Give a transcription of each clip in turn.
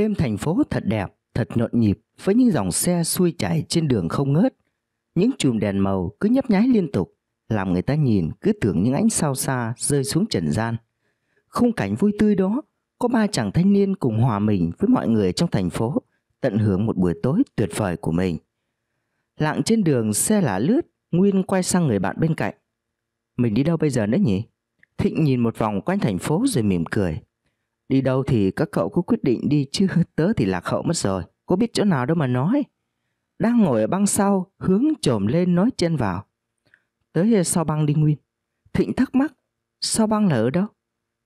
Đêm thành phố thật đẹp, thật nhộn nhịp với những dòng xe xuôi chảy trên đường không ngớt. Những chùm đèn màu cứ nhấp nháy liên tục, làm người ta nhìn cứ tưởng những ánh sao xa rơi xuống trần gian. Khung cảnh vui tươi đó, có ba chàng thanh niên cùng hòa mình với mọi người trong thành phố, tận hưởng một buổi tối tuyệt vời của mình. Lạng trên đường xe lả lướt, Nguyên quay sang người bạn bên cạnh. Mình đi đâu bây giờ nữa nhỉ? Thịnh nhìn một vòng quanh thành phố rồi mỉm cười. Đi đâu thì các cậu có quyết định đi chứ tớ thì lạc hậu mất rồi, có biết chỗ nào đâu mà nói. Đang ngồi ở băng sau, hướng trồm lên nói chân vào. Tới sau băng đi Nguyên. Thịnh thắc mắc, sao băng là ở đâu?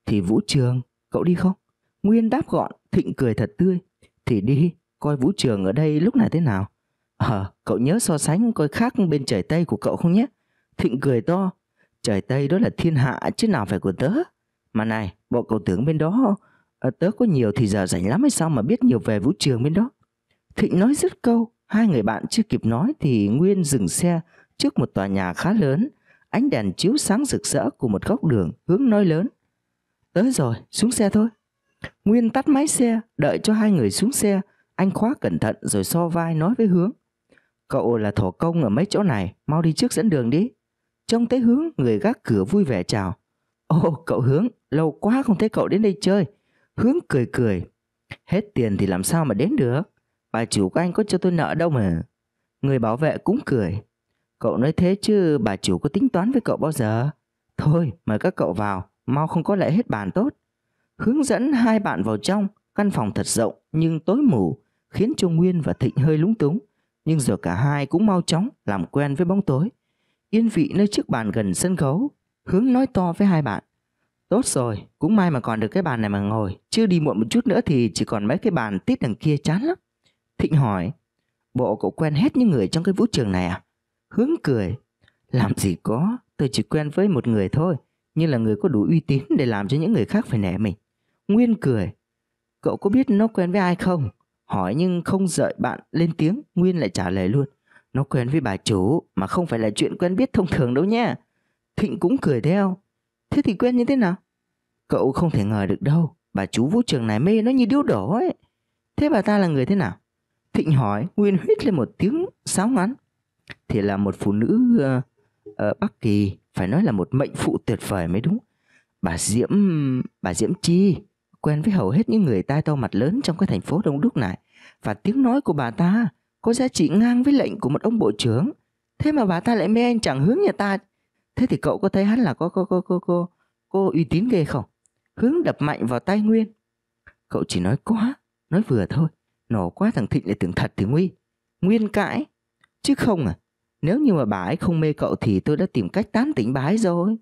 Thì vũ trường, cậu đi không? Nguyên đáp gọn, Thịnh cười thật tươi. Thì đi, coi vũ trường ở đây lúc này thế nào. Ờ, cậu nhớ so sánh coi khác bên trời Tây của cậu không nhé? Thịnh cười to, trời Tây đó là thiên hạ chứ nào phải của tớ. Mà này, bộ cậu tưởng bên đó à, tớ có nhiều thì giờ rảnh lắm hay sao mà biết nhiều về vũ trường bên đó. Thịnh nói dứt câu, hai người bạn chưa kịp nói thì Nguyên dừng xe trước một tòa nhà khá lớn, ánh đèn chiếu sáng rực rỡ của một góc đường hướng nói lớn. Tới rồi, xuống xe thôi. Nguyên tắt máy xe, đợi cho hai người xuống xe, anh khóa cẩn thận rồi so vai nói với hướng. Cậu là thổ công ở mấy chỗ này, mau đi trước dẫn đường đi. Trông thấy hướng, người gác cửa vui vẻ chào. Ô, cậu hướng, lâu quá không thấy cậu đến đây chơi. Hướng cười cười. Hết tiền thì làm sao mà đến được? Bà chủ của anh có cho tôi nợ đâu mà. Người bảo vệ cũng cười. Cậu nói thế chứ bà chủ có tính toán với cậu bao giờ? Thôi, mời các cậu vào, mau không có lẽ hết bàn tốt. Hướng dẫn hai bạn vào trong, căn phòng thật rộng nhưng tối mù, khiến Trung Nguyên và Thịnh hơi lúng túng. Nhưng rồi cả hai cũng mau chóng làm quen với bóng tối. Yên vị nơi chiếc bàn gần sân khấu, Hướng nói to với hai bạn. Tốt rồi, cũng may mà còn được cái bàn này mà ngồi, chứ đi muộn một chút nữa thì chỉ còn mấy cái bàn tít đằng kia chán lắm. Thịnh hỏi, bộ cậu quen hết những người trong cái vũ trường này à? Hướng cười, làm gì có, tôi chỉ quen với một người thôi, như là người có đủ uy tín để làm cho những người khác phải nể mình. Nguyên cười, cậu có biết nó quen với ai không? Hỏi nhưng không đợi bạn lên tiếng, Nguyên lại trả lời luôn. Nó quen với bà chủ mà không phải là chuyện quen biết thông thường đâu nha. Thịnh cũng cười theo, Thế thì quen như thế nào? Cậu không thể ngờ được đâu, bà chú vũ trường này mê nó như điếu đổ ấy. Thế bà ta là người thế nào? Thịnh hỏi, Nguyên huyết lên một tiếng sáo ngắn. Thì là một phụ nữ uh, ở Bắc Kỳ, phải nói là một mệnh phụ tuyệt vời mới đúng. Bà Diễm, bà Diễm Chi, quen với hầu hết những người tai to mặt lớn trong cái thành phố đông đúc này. Và tiếng nói của bà ta có giá trị ngang với lệnh của một ông bộ trưởng. Thế mà bà ta lại mê anh chẳng hướng nhà ta Thế thì cậu có thấy hắn là có cô cô cô có có uy tín ghê không? Hướng đập mạnh vào tay Nguyên. Cậu chỉ nói quá, nói vừa thôi. Nổ quá thằng Thịnh lại tưởng thật thì nguy. Nguyên cãi. Chứ không à, nếu như mà bà ấy không mê cậu thì tôi đã tìm cách tán tỉnh bà ấy rồi.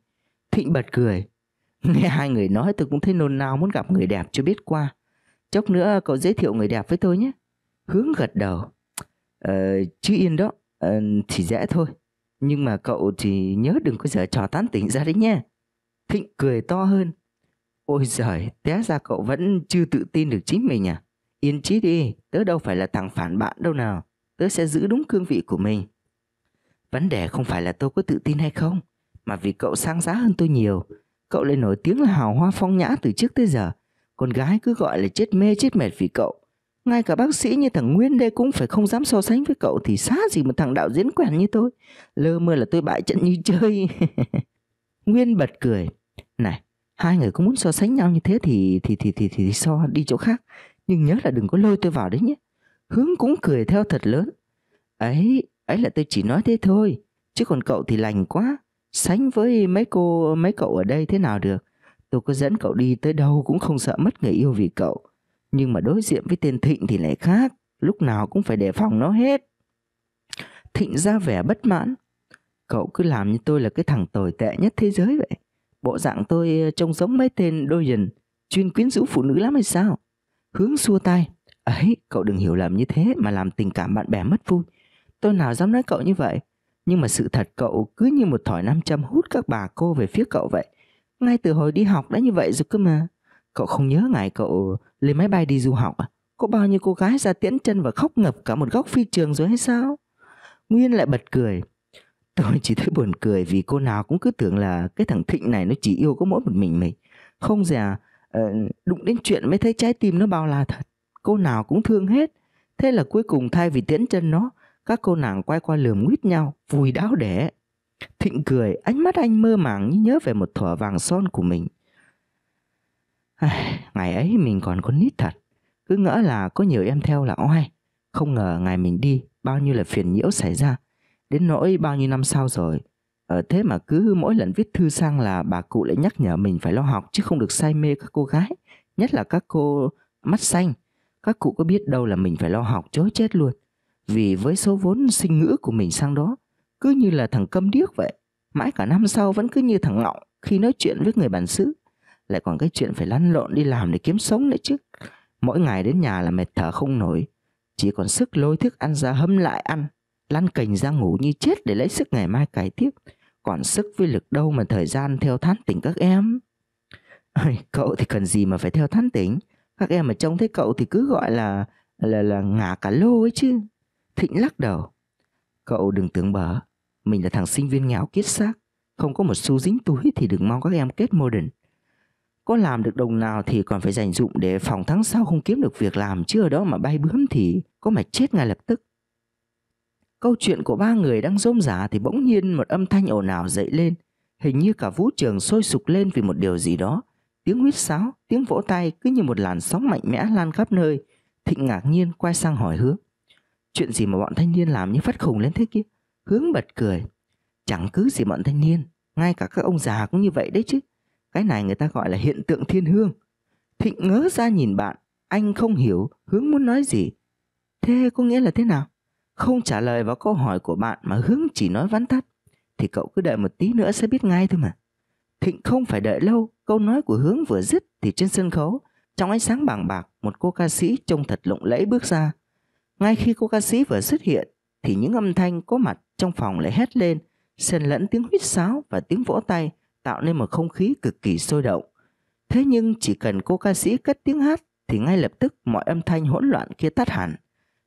Thịnh bật cười. Nghe hai người nói tôi cũng thấy nôn nao muốn gặp người đẹp cho biết qua. Chốc nữa cậu giới thiệu người đẹp với tôi nhé. Hướng gật đầu. Ờ, chứ yên đó, ờ, thì dễ thôi. Nhưng mà cậu thì nhớ đừng có dở trò tán tỉnh ra đấy nha. Thịnh cười to hơn. Ôi giời, té ra cậu vẫn chưa tự tin được chính mình à? Yên trí đi, tớ đâu phải là thằng phản bạn đâu nào. Tớ sẽ giữ đúng cương vị của mình. Vấn đề không phải là tôi có tự tin hay không, mà vì cậu sang giá hơn tôi nhiều. Cậu lại nổi tiếng là hào hoa phong nhã từ trước tới giờ. Con gái cứ gọi là chết mê chết mệt vì cậu. Ngay cả bác sĩ như thằng Nguyên đây cũng phải không dám so sánh với cậu thì xá gì một thằng đạo diễn quèn như tôi. Lơ mơ là tôi bại trận như chơi. Nguyên bật cười. Này, hai người có muốn so sánh nhau như thế thì thì thì thì thì, thì so đi chỗ khác. Nhưng nhớ là đừng có lôi tôi vào đấy nhé. Hướng cũng cười theo thật lớn. Ấy, ấy là tôi chỉ nói thế thôi. Chứ còn cậu thì lành quá. Sánh với mấy cô, mấy cậu ở đây thế nào được. Tôi có dẫn cậu đi tới đâu cũng không sợ mất người yêu vì cậu nhưng mà đối diện với tên Thịnh thì lại khác, lúc nào cũng phải đề phòng nó hết. Thịnh ra vẻ bất mãn. Cậu cứ làm như tôi là cái thằng tồi tệ nhất thế giới vậy. Bộ dạng tôi ờ, trông giống mấy tên đôi dần, chuyên quyến rũ phụ nữ lắm hay sao? Hướng xua tay. Ấy, cậu đừng hiểu lầm như thế mà làm tình cảm bạn bè mất vui. Tôi nào dám nói cậu như vậy. Nhưng mà sự thật cậu cứ như một thỏi nam châm hút các bà cô về phía cậu vậy. Ngay từ hồi đi học đã như vậy rồi cơ mà. Cậu không nhớ ngày cậu lên máy bay đi du học à? Có bao nhiêu cô gái ra tiễn chân và khóc ngập cả một góc phi trường rồi hay sao? Nguyên lại bật cười. Tôi chỉ thấy buồn cười vì cô nào cũng cứ tưởng là cái thằng Thịnh này nó chỉ yêu có mỗi một mình mình. Không dè, ờ, đụng đến chuyện mới thấy trái tim nó bao la thật. Cô nào cũng thương hết. Thế là cuối cùng thay vì tiễn chân nó, các cô nàng quay qua lườm nguyết nhau, vùi đáo để. Thịnh cười, ánh mắt anh mơ màng như nhớ về một thỏa vàng son của mình – ngày ấy mình còn con nít thật, cứ ngỡ là có nhiều em theo là oai. Không ngờ ngày mình đi, bao nhiêu là phiền nhiễu xảy ra. Đến nỗi bao nhiêu năm sau rồi, ở ờ, thế mà cứ mỗi lần viết thư sang là bà cụ lại nhắc nhở mình phải lo học chứ không được say mê các cô gái, nhất là các cô mắt xanh. Các cụ có biết đâu là mình phải lo học chối chết luôn. Vì với số vốn sinh ngữ của mình sang đó, cứ như là thằng câm điếc vậy. Mãi cả năm sau vẫn cứ như thằng ngọng khi nói chuyện với người bản xứ lại còn cái chuyện phải lăn lộn đi làm để kiếm sống nữa chứ mỗi ngày đến nhà là mệt thở không nổi chỉ còn sức lôi thức ăn ra hâm lại ăn lăn cành ra ngủ như chết để lấy sức ngày mai cải tiếp còn sức với lực đâu mà thời gian theo thán tỉnh các em Ôi, cậu thì cần gì mà phải theo thán tỉnh các em mà trông thấy cậu thì cứ gọi là là là ngả cả lô ấy chứ thịnh lắc đầu cậu đừng tưởng bở mình là thằng sinh viên nghèo kiết xác không có một xu dính túi thì đừng mong các em kết mô đỉnh có làm được đồng nào thì còn phải dành dụng để phòng tháng sau không kiếm được việc làm chứ ở đó mà bay bướm thì có mà chết ngay lập tức. Câu chuyện của ba người đang rôm rả thì bỗng nhiên một âm thanh ồn ào dậy lên. Hình như cả vũ trường sôi sục lên vì một điều gì đó. Tiếng huýt sáo, tiếng vỗ tay cứ như một làn sóng mạnh mẽ lan khắp nơi. Thịnh ngạc nhiên quay sang hỏi hướng. Chuyện gì mà bọn thanh niên làm như phát khùng lên thế kia? Hướng bật cười. Chẳng cứ gì bọn thanh niên, ngay cả các ông già cũng như vậy đấy chứ. Cái này người ta gọi là hiện tượng thiên hương. Thịnh ngớ ra nhìn bạn, anh không hiểu Hướng muốn nói gì. Thế có nghĩa là thế nào? Không trả lời vào câu hỏi của bạn mà Hướng chỉ nói vắn tắt, thì cậu cứ đợi một tí nữa sẽ biết ngay thôi mà. Thịnh không phải đợi lâu, câu nói của Hướng vừa dứt thì trên sân khấu, trong ánh sáng bàng bạc, một cô ca sĩ trông thật lộng lẫy bước ra. Ngay khi cô ca sĩ vừa xuất hiện, thì những âm thanh có mặt trong phòng lại hét lên, xen lẫn tiếng huýt sáo và tiếng vỗ tay, tạo nên một không khí cực kỳ sôi động. Thế nhưng chỉ cần cô ca sĩ cất tiếng hát thì ngay lập tức mọi âm thanh hỗn loạn kia tắt hẳn.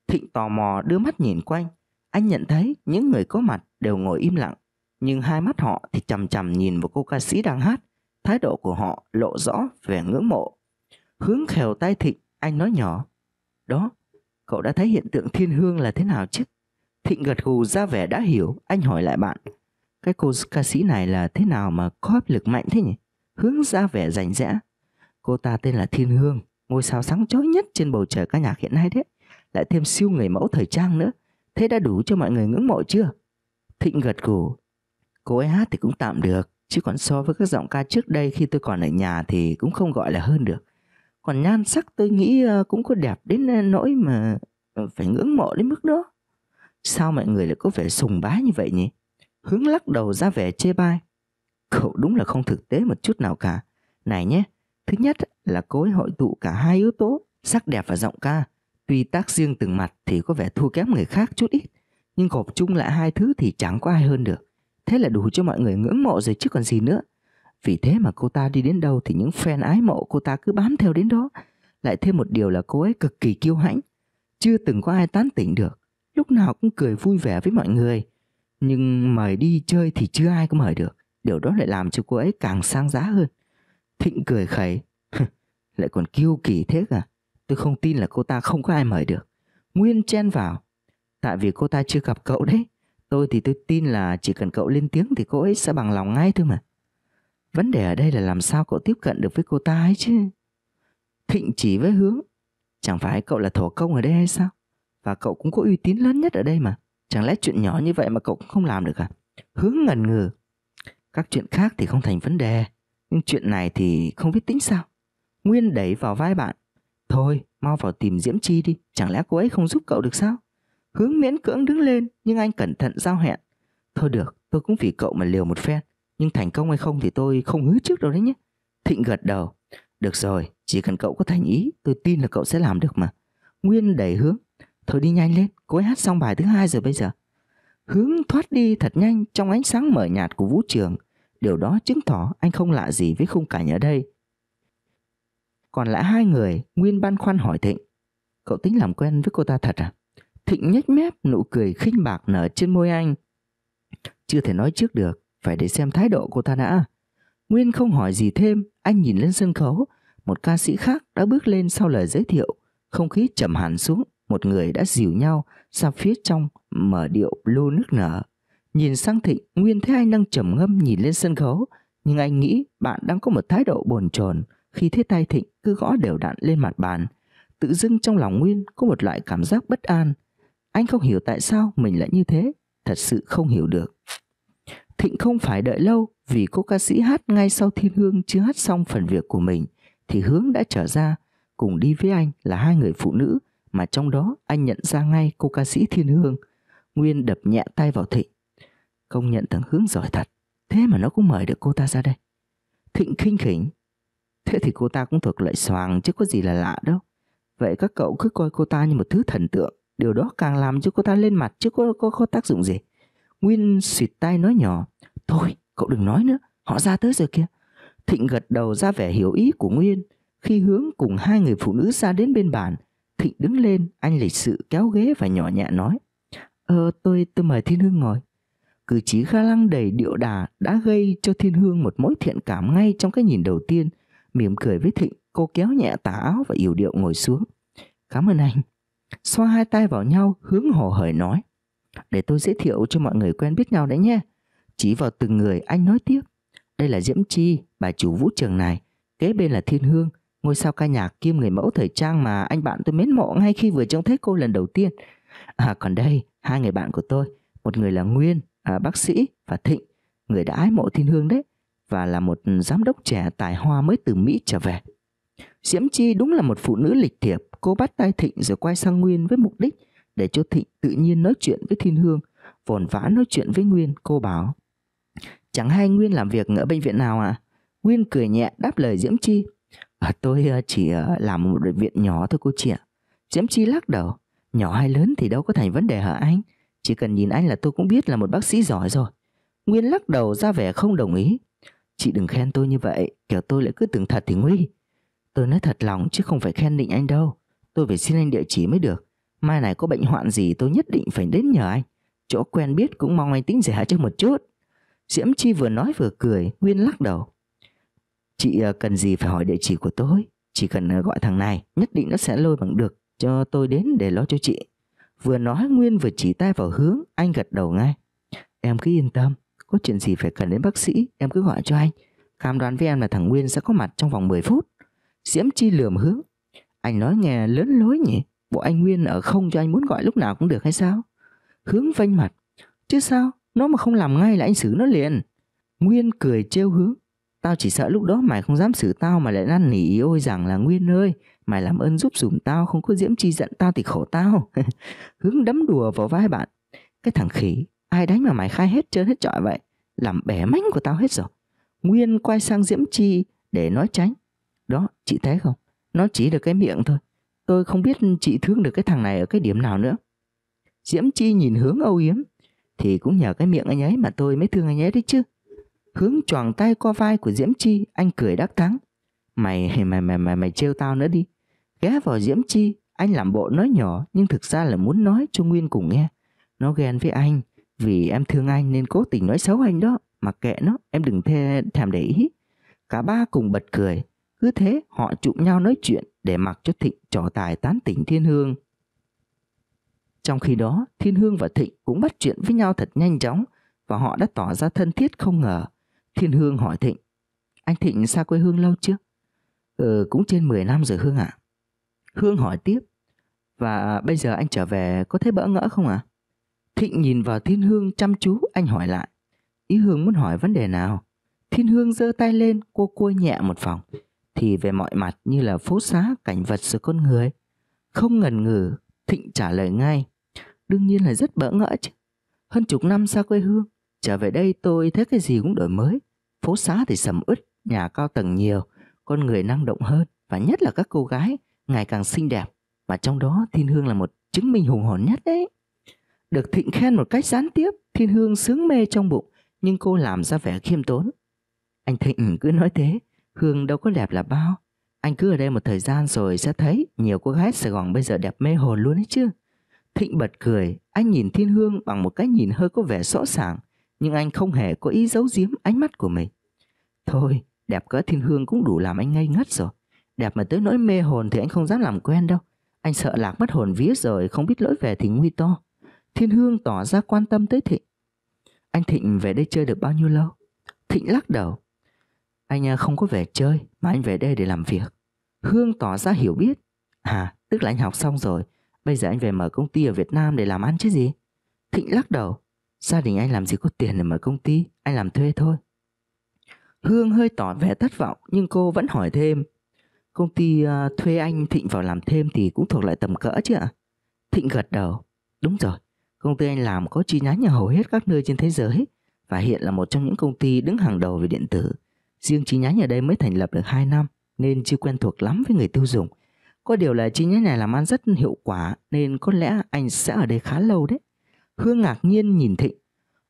Thịnh tò mò đưa mắt nhìn quanh, anh nhận thấy những người có mặt đều ngồi im lặng, nhưng hai mắt họ thì chằm chằm nhìn vào cô ca sĩ đang hát, thái độ của họ lộ rõ vẻ ngưỡng mộ. Hướng khều tay Thịnh, anh nói nhỏ, đó, cậu đã thấy hiện tượng thiên hương là thế nào chứ? Thịnh gật gù ra vẻ đã hiểu, anh hỏi lại bạn, cái cô ca sĩ này là thế nào mà có áp lực mạnh thế nhỉ? Hướng ra vẻ rảnh rẽ. Cô ta tên là Thiên Hương, ngôi sao sáng chói nhất trên bầu trời ca nhạc hiện nay đấy. Lại thêm siêu người mẫu thời trang nữa. Thế đã đủ cho mọi người ngưỡng mộ chưa? Thịnh gật gù. Cô ấy hát thì cũng tạm được, chứ còn so với các giọng ca trước đây khi tôi còn ở nhà thì cũng không gọi là hơn được. Còn nhan sắc tôi nghĩ ờ, cũng có đẹp đến ờ, nỗi mà ờ, phải ngưỡng mộ đến mức đó. Sao mọi người lại có vẻ sùng bái như vậy nhỉ? hướng lắc đầu ra vẻ chê bai. Cậu đúng là không thực tế một chút nào cả. Này nhé, thứ nhất là cô ấy hội tụ cả hai yếu tố, sắc đẹp và giọng ca. Tuy tác riêng từng mặt thì có vẻ thua kém người khác chút ít, nhưng gộp chung lại hai thứ thì chẳng có ai hơn được. Thế là đủ cho mọi người ngưỡng mộ rồi chứ còn gì nữa. Vì thế mà cô ta đi đến đâu thì những fan ái mộ cô ta cứ bám theo đến đó. Lại thêm một điều là cô ấy cực kỳ kiêu hãnh, chưa từng có ai tán tỉnh được, lúc nào cũng cười vui vẻ với mọi người nhưng mời đi chơi thì chưa ai có mời được điều đó lại làm cho cô ấy càng sang giá hơn thịnh cười khẩy lại còn kiêu kỳ thế cả tôi không tin là cô ta không có ai mời được nguyên chen vào tại vì cô ta chưa gặp cậu đấy tôi thì tôi tin là chỉ cần cậu lên tiếng thì cô ấy sẽ bằng lòng ngay thôi mà vấn đề ở đây là làm sao cậu tiếp cận được với cô ta ấy chứ thịnh chỉ với hướng chẳng phải cậu là thổ công ở đây hay sao và cậu cũng có uy tín lớn nhất ở đây mà Chẳng lẽ chuyện nhỏ như vậy mà cậu cũng không làm được à? Hướng ngần ngừ. Các chuyện khác thì không thành vấn đề. Nhưng chuyện này thì không biết tính sao. Nguyên đẩy vào vai bạn. Thôi, mau vào tìm Diễm Chi đi. Chẳng lẽ cô ấy không giúp cậu được sao? Hướng miễn cưỡng đứng lên, nhưng anh cẩn thận giao hẹn. Thôi được, tôi cũng vì cậu mà liều một phen. Nhưng thành công hay không thì tôi không hứa trước đâu đấy nhé. Thịnh gật đầu. Được rồi, chỉ cần cậu có thành ý, tôi tin là cậu sẽ làm được mà. Nguyên đẩy hướng Thôi đi nhanh lên, cô ấy hát xong bài thứ hai rồi bây giờ. Hướng thoát đi thật nhanh trong ánh sáng mờ nhạt của vũ trường. Điều đó chứng tỏ anh không lạ gì với khung cảnh ở đây. Còn lại hai người, Nguyên băn khoăn hỏi Thịnh. Cậu tính làm quen với cô ta thật à? Thịnh nhếch mép nụ cười khinh bạc nở trên môi anh. Chưa thể nói trước được, phải để xem thái độ cô ta đã. Nguyên không hỏi gì thêm, anh nhìn lên sân khấu, một ca sĩ khác đã bước lên sau lời giới thiệu, không khí trầm hẳn xuống một người đã dìu nhau ra phía trong mở điệu blue nước nở. Nhìn sang Thịnh, Nguyên thấy anh đang trầm ngâm nhìn lên sân khấu, nhưng anh nghĩ bạn đang có một thái độ bồn chồn khi thấy tay Thịnh cứ gõ đều đặn lên mặt bàn. Tự dưng trong lòng Nguyên có một loại cảm giác bất an. Anh không hiểu tại sao mình lại như thế, thật sự không hiểu được. Thịnh không phải đợi lâu vì cô ca sĩ hát ngay sau Thiên Hương chưa hát xong phần việc của mình thì Hướng đã trở ra cùng đi với anh là hai người phụ nữ mà trong đó anh nhận ra ngay cô ca sĩ Thiên Hương. Nguyên đập nhẹ tay vào Thịnh. Công nhận thằng Hướng giỏi thật, thế mà nó cũng mời được cô ta ra đây. Thịnh khinh khỉnh. Thế thì cô ta cũng thuộc loại xoàng chứ có gì là lạ đâu. Vậy các cậu cứ coi cô ta như một thứ thần tượng, điều đó càng làm cho cô ta lên mặt chứ có, có, có tác dụng gì. Nguyên xịt tay nói nhỏ, thôi cậu đừng nói nữa, họ ra tới rồi kia. Thịnh gật đầu ra vẻ hiểu ý của Nguyên khi hướng cùng hai người phụ nữ ra đến bên bàn Thịnh đứng lên, anh lịch sự kéo ghế và nhỏ nhẹ nói. Ờ, tôi, tôi mời Thiên Hương ngồi. Cử chỉ ga lăng đầy điệu đà đã gây cho Thiên Hương một mối thiện cảm ngay trong cái nhìn đầu tiên. Mỉm cười với Thịnh, cô kéo nhẹ tà áo và yểu điệu ngồi xuống. Cảm ơn anh. Xoa hai tay vào nhau, hướng hồ hởi nói. Để tôi giới thiệu cho mọi người quen biết nhau đấy nhé. Chỉ vào từng người anh nói tiếp. Đây là Diễm Chi, bà chủ vũ trường này. Kế bên là Thiên Hương, ngôi sao ca nhạc kiêm người mẫu thời trang mà anh bạn tôi mến mộ ngay khi vừa trông thấy cô lần đầu tiên. À còn đây, hai người bạn của tôi, một người là Nguyên, à, bác sĩ và Thịnh, người đã ái mộ Thiên Hương đấy, và là một giám đốc trẻ tài hoa mới từ Mỹ trở về. Diễm Chi đúng là một phụ nữ lịch thiệp, cô bắt tay Thịnh rồi quay sang Nguyên với mục đích để cho Thịnh tự nhiên nói chuyện với Thiên Hương. Vồn vã nói chuyện với Nguyên, cô bảo Chẳng hay Nguyên làm việc ở bệnh viện nào à? Nguyên cười nhẹ đáp lời Diễm Chi À, tôi ờ, chỉ ờ, làm một bệnh viện nhỏ thôi cô chị ạ. Diễm Chi lắc đầu. Nhỏ hay lớn thì đâu có thành vấn đề hả anh? Chỉ cần nhìn anh là tôi cũng biết là một bác sĩ giỏi rồi. Nguyên lắc đầu ra vẻ không đồng ý. Chị đừng khen tôi như vậy, kiểu tôi lại cứ tưởng thật thì nguy. Tôi nói thật lòng chứ không phải khen định anh đâu. Tôi phải xin anh địa chỉ mới được. Mai này có bệnh hoạn gì tôi nhất định phải đến nhờ anh. Chỗ quen biết cũng mong anh tính rẻ cho một chút. Diễm Chi vừa nói vừa cười, Nguyên lắc đầu. Chị ờ, cần gì phải hỏi địa chỉ của tôi Chỉ cần ờ, gọi thằng này Nhất định nó sẽ lôi bằng được Cho tôi đến để lo cho chị Vừa nói Nguyên vừa chỉ tay vào hướng Anh gật đầu ngay Em cứ yên tâm Có chuyện gì phải cần đến bác sĩ Em cứ gọi cho anh khám đoán với em là thằng Nguyên sẽ có mặt trong vòng 10 phút Diễm Chi lườm hướng Anh nói nghe lớn lối nhỉ Bộ anh Nguyên ở không cho anh muốn gọi lúc nào cũng được hay sao Hướng vênh mặt Chứ sao Nó mà không làm ngay là anh xử nó liền Nguyên cười trêu hướng Tao chỉ sợ lúc đó mày không dám xử tao mà lại năn nỉ ý ôi rằng là Nguyên ơi, mày làm ơn giúp dùm tao, không có diễm chi giận tao thì khổ tao. Hướng đấm đùa vào vai bạn. Cái thằng khỉ, ai đánh mà mày khai hết trơn hết trọi vậy? Làm bẻ mánh của tao hết rồi. Nguyên quay sang diễm chi để nói tránh. Đó, chị thấy không? Nó chỉ được cái miệng thôi. Tôi không biết chị thương được cái thằng này ở cái điểm nào nữa. Diễm Chi nhìn hướng Âu Yếm Thì cũng nhờ cái miệng anh ấy mà tôi mới thương anh ấy đấy chứ hướng choàng tay qua vai của Diễm Chi, anh cười đắc thắng. Mày, mày, mày, mày, mày trêu tao nữa đi. Ghé vào Diễm Chi, anh làm bộ nói nhỏ nhưng thực ra là muốn nói cho Nguyên cùng nghe. Nó ghen với anh, vì em thương anh nên cố tình nói xấu anh đó. Mặc kệ nó, em đừng thê, thèm để ý. Cả ba cùng bật cười. Cứ thế họ chụm nhau nói chuyện để mặc cho Thịnh trò tài tán tỉnh Thiên Hương. Trong khi đó, Thiên Hương và Thịnh cũng bắt chuyện với nhau thật nhanh chóng và họ đã tỏ ra thân thiết không ngờ. Thiên Hương hỏi Thịnh, anh Thịnh xa quê Hương lâu chưa? Ừ, cũng trên 10 năm rồi Hương ạ. À. Hương hỏi tiếp, và bây giờ anh trở về có thấy bỡ ngỡ không ạ? À? Thịnh nhìn vào Thiên Hương chăm chú, anh hỏi lại. Ý Hương muốn hỏi vấn đề nào? Thiên Hương giơ tay lên, cô cua nhẹ một vòng. Thì về mọi mặt như là phố xá, cảnh vật sự con người. Không ngần ngừ, Thịnh trả lời ngay. Đương nhiên là rất bỡ ngỡ chứ. Hơn chục năm xa quê hương, trở về đây tôi thấy cái gì cũng đổi mới. Phố xá thì sầm uất, nhà cao tầng nhiều, con người năng động hơn và nhất là các cô gái ngày càng xinh đẹp mà trong đó Thiên Hương là một chứng minh hùng hồn nhất đấy. Được Thịnh khen một cách gián tiếp, Thiên Hương sướng mê trong bụng nhưng cô làm ra vẻ khiêm tốn. Anh Thịnh ừ, cứ nói thế, Hương đâu có đẹp là bao. Anh cứ ở đây một thời gian rồi sẽ thấy nhiều cô gái Sài Gòn bây giờ đẹp mê hồn luôn đấy chứ. Thịnh bật cười, anh nhìn Thiên Hương bằng một cái nhìn hơi có vẻ rõ ràng nhưng anh không hề có ý giấu giếm ánh mắt của mình. Thôi, đẹp cỡ thiên hương cũng đủ làm anh ngây ngất rồi. Đẹp mà tới nỗi mê hồn thì anh không dám làm quen đâu. Anh sợ lạc mất hồn vía rồi, không biết lỗi về thì nguy to. Thiên hương tỏ ra quan tâm tới Thịnh. Anh Thịnh về đây chơi được bao nhiêu lâu? Thịnh lắc đầu. Anh à, không có về chơi, mà anh về đây để làm việc. Hương tỏ ra hiểu biết. À, tức là anh học xong rồi. Bây giờ anh về mở công ty ở Việt Nam để làm ăn chứ gì? Thịnh lắc đầu. Gia đình anh làm gì có tiền để mở công ty, anh làm thuê thôi. Hương hơi tỏ vẻ thất vọng nhưng cô vẫn hỏi thêm. Công ty uh, thuê anh Thịnh vào làm thêm thì cũng thuộc lại tầm cỡ chứ ạ? Thịnh gật đầu. Đúng rồi, công ty anh làm có chi nhánh ở hầu hết các nơi trên thế giới và hiện là một trong những công ty đứng hàng đầu về điện tử. Riêng chi nhánh ở đây mới thành lập được 2 năm nên chưa quen thuộc lắm với người tiêu dùng. Có điều là chi nhánh này làm ăn rất hiệu quả nên có lẽ anh sẽ ở đây khá lâu đấy. Hương ngạc nhiên nhìn Thịnh.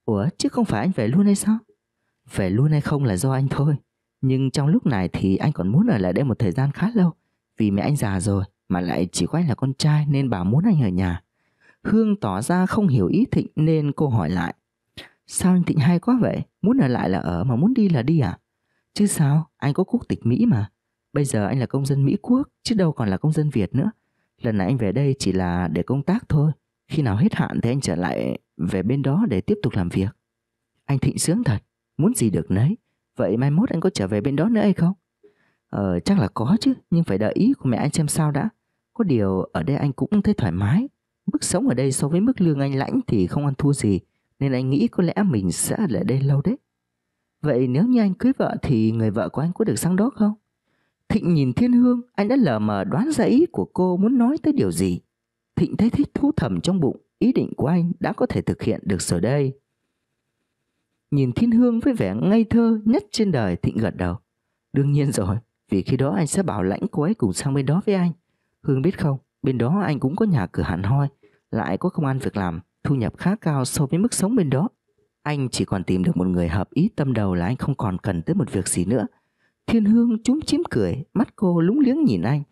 Ủa chứ không phải anh về luôn hay sao? Về luôn hay không là do anh thôi. Nhưng trong lúc này thì anh còn muốn ở lại đây một thời gian khá lâu. Vì mẹ anh già rồi mà lại chỉ có anh là con trai nên bà muốn anh ở nhà. Hương tỏ ra không hiểu ý Thịnh nên cô hỏi lại. Sao anh Thịnh hay quá vậy? Muốn ở lại là ở mà muốn đi là đi à? Chứ sao? Anh có quốc tịch Mỹ mà. Bây giờ anh là công dân Mỹ quốc chứ đâu còn là công dân Việt nữa. Lần này anh về đây chỉ là để công tác thôi. Khi nào hết hạn thì anh trở lại về bên đó để tiếp tục làm việc. Anh thịnh sướng thật, muốn gì được nấy. Vậy mai mốt anh có trở về bên đó nữa hay không? Ờ, chắc là có chứ, nhưng phải đợi ý của mẹ anh xem sao đã. Có điều ở đây anh cũng thấy thoải mái. Mức sống ở đây so với mức lương anh lãnh thì không ăn thua gì, nên anh nghĩ có lẽ mình sẽ ở lại đây lâu đấy. Vậy nếu như anh cưới vợ thì người vợ của anh có được sang đó không? Thịnh nhìn Thiên Hương, anh đã lờ mờ đoán ra ý của cô muốn nói tới điều gì. Thịnh thấy thích thú thầm trong bụng, ý định của anh đã có thể thực hiện được rồi đây. Nhìn Thiên Hương với vẻ ngây thơ nhất trên đời, Thịnh gật đầu. Đương nhiên rồi, vì khi đó anh sẽ bảo lãnh cô ấy cùng sang bên đó với anh. Hương biết không, bên đó anh cũng có nhà cửa hẳn hoi, lại có công an việc làm, thu nhập khá cao so với mức sống bên đó. Anh chỉ còn tìm được một người hợp ý tâm đầu là anh không còn cần tới một việc gì nữa. Thiên Hương trúng chím cười, mắt cô lúng liếng nhìn anh.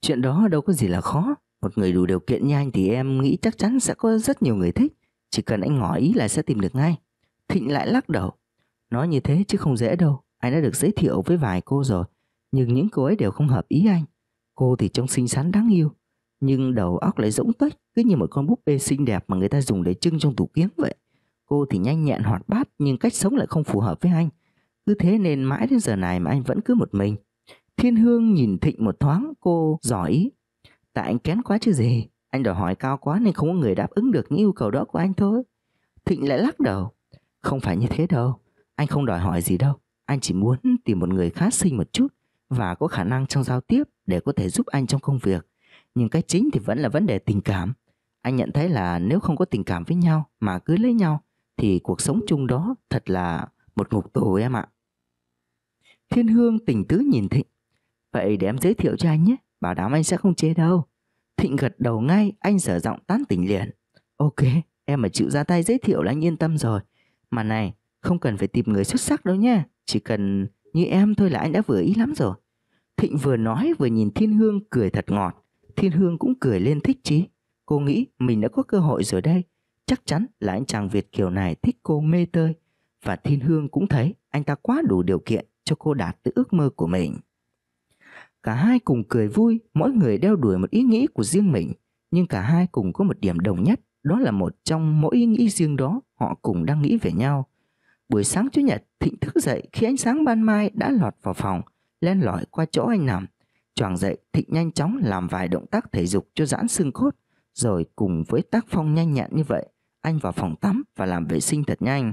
Chuyện đó đâu có gì là khó, một người đủ điều kiện như anh thì em nghĩ chắc chắn sẽ có rất nhiều người thích. Chỉ cần anh ngỏ ý là sẽ tìm được ngay. Thịnh lại lắc đầu. Nói như thế chứ không dễ đâu. Anh đã được giới thiệu với vài cô rồi. Nhưng những cô ấy đều không hợp ý anh. Cô thì trông xinh xắn đáng yêu. Nhưng đầu óc lại rỗng tuếch cứ như một con búp bê xinh đẹp mà người ta dùng để trưng trong tủ kiếng vậy. Cô thì nhanh nhẹn hoạt bát nhưng cách sống lại không phù hợp với anh. Cứ thế nên mãi đến giờ này mà anh vẫn cứ một mình. Thiên Hương nhìn Thịnh một thoáng cô giỏi Tại anh kén quá chứ gì Anh đòi hỏi cao quá nên không có người đáp ứng được những yêu cầu đó của anh thôi Thịnh lại lắc đầu Không phải như thế đâu Anh không đòi hỏi gì đâu Anh chỉ muốn tìm một người khá xinh một chút Và có khả năng trong giao tiếp Để có thể giúp anh trong công việc Nhưng cái chính thì vẫn là vấn đề tình cảm Anh nhận thấy là nếu không có tình cảm với nhau Mà cứ lấy nhau Thì cuộc sống chung đó thật là một ngục tù em ạ Thiên Hương tình tứ nhìn Thịnh Vậy để em giới thiệu cho anh nhé bảo đảm anh sẽ không chế đâu. Thịnh gật đầu ngay, anh sở giọng tán tỉnh liền. Ok, em mà chịu ra tay giới thiệu là anh yên tâm rồi. Mà này, không cần phải tìm người xuất sắc đâu nha. Chỉ cần như em thôi là anh đã vừa ý lắm rồi. Thịnh vừa nói vừa nhìn Thiên Hương cười thật ngọt. Thiên Hương cũng cười lên thích chí. Cô nghĩ mình đã có cơ hội rồi đây. Chắc chắn là anh chàng Việt kiều này thích cô mê tơi. Và Thiên Hương cũng thấy anh ta quá đủ điều kiện cho cô đạt tới ước mơ của mình. Cả hai cùng cười vui, mỗi người đeo đuổi một ý nghĩ của riêng mình, nhưng cả hai cùng có một điểm đồng nhất, đó là một trong mỗi ý nghĩ riêng đó họ cùng đang nghĩ về nhau. Buổi sáng Chủ nhật, Thịnh thức dậy khi ánh sáng ban mai đã lọt vào phòng, len lỏi qua chỗ anh nằm. Choàng dậy, Thịnh nhanh chóng làm vài động tác thể dục cho giãn xương cốt, rồi cùng với tác phong nhanh nhẹn như vậy, anh vào phòng tắm và làm vệ sinh thật nhanh.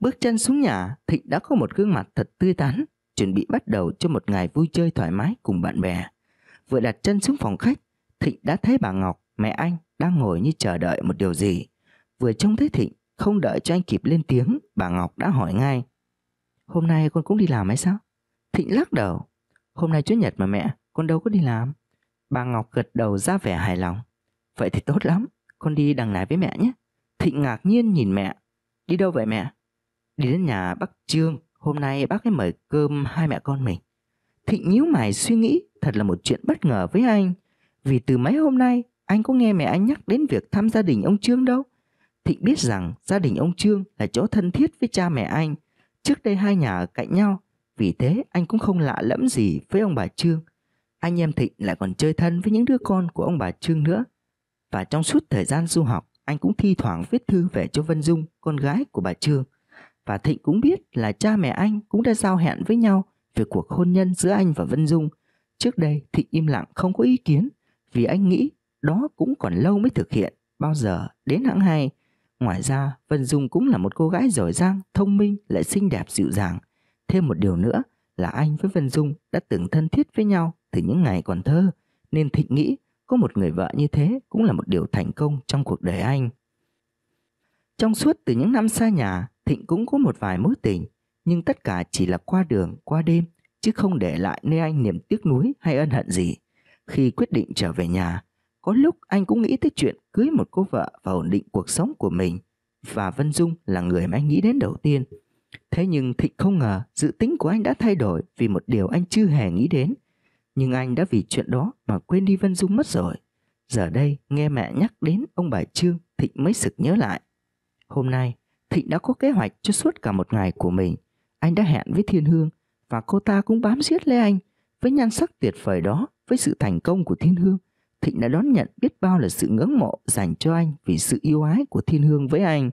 Bước chân xuống nhà, Thịnh đã có một gương mặt thật tươi tắn, chuẩn bị bắt đầu cho một ngày vui chơi thoải mái cùng bạn bè. Vừa đặt chân xuống phòng khách, Thịnh đã thấy bà Ngọc, mẹ anh, đang ngồi như chờ đợi một điều gì. Vừa trông thấy Thịnh, không đợi cho anh kịp lên tiếng, bà Ngọc đã hỏi ngay. Hôm nay con cũng đi làm hay sao? Thịnh lắc đầu. Hôm nay Chủ nhật mà mẹ, con đâu có đi làm. Bà Ngọc gật đầu ra vẻ hài lòng. Vậy thì tốt lắm, con đi đằng này với mẹ nhé. Thịnh ngạc nhiên nhìn mẹ. Đi đâu vậy mẹ? Đi đến nhà bác Trương, Hôm nay bác ấy mời cơm hai mẹ con mình. Thịnh nhíu mày suy nghĩ thật là một chuyện bất ngờ với anh. Vì từ mấy hôm nay anh có nghe mẹ anh nhắc đến việc thăm gia đình ông Trương đâu. Thịnh biết rằng gia đình ông Trương là chỗ thân thiết với cha mẹ anh. Trước đây hai nhà ở cạnh nhau, vì thế anh cũng không lạ lẫm gì với ông bà Trương. Anh em Thịnh lại còn chơi thân với những đứa con của ông bà Trương nữa. Và trong suốt thời gian du học, anh cũng thi thoảng viết thư về cho Vân Dung, con gái của bà Trương và Thịnh cũng biết là cha mẹ anh cũng đã giao hẹn với nhau về cuộc hôn nhân giữa anh và Vân Dung. Trước đây Thịnh im lặng không có ý kiến vì anh nghĩ đó cũng còn lâu mới thực hiện, bao giờ đến hãng hay. Ngoài ra, Vân Dung cũng là một cô gái giỏi giang, thông minh, lại xinh đẹp dịu dàng. Thêm một điều nữa là anh với Vân Dung đã từng thân thiết với nhau từ những ngày còn thơ, nên Thịnh nghĩ có một người vợ như thế cũng là một điều thành công trong cuộc đời anh. Trong suốt từ những năm xa nhà, Thịnh cũng có một vài mối tình, nhưng tất cả chỉ là qua đường, qua đêm, chứ không để lại nơi anh niềm tiếc nuối hay ân hận gì. Khi quyết định trở về nhà, có lúc anh cũng nghĩ tới chuyện cưới một cô vợ và ổn định cuộc sống của mình. Và Vân Dung là người mà anh nghĩ đến đầu tiên. Thế nhưng Thịnh không ngờ dự tính của anh đã thay đổi vì một điều anh chưa hề nghĩ đến. Nhưng anh đã vì chuyện đó mà quên đi Vân Dung mất rồi. Giờ đây nghe mẹ nhắc đến ông bà Trương, Thịnh mới sực nhớ lại. Hôm nay Thịnh đã có kế hoạch cho suốt cả một ngày của mình. Anh đã hẹn với Thiên Hương và cô ta cũng bám giết lấy anh. Với nhan sắc tuyệt vời đó, với sự thành công của Thiên Hương, Thịnh đã đón nhận biết bao là sự ngưỡng mộ dành cho anh vì sự yêu ái của Thiên Hương với anh.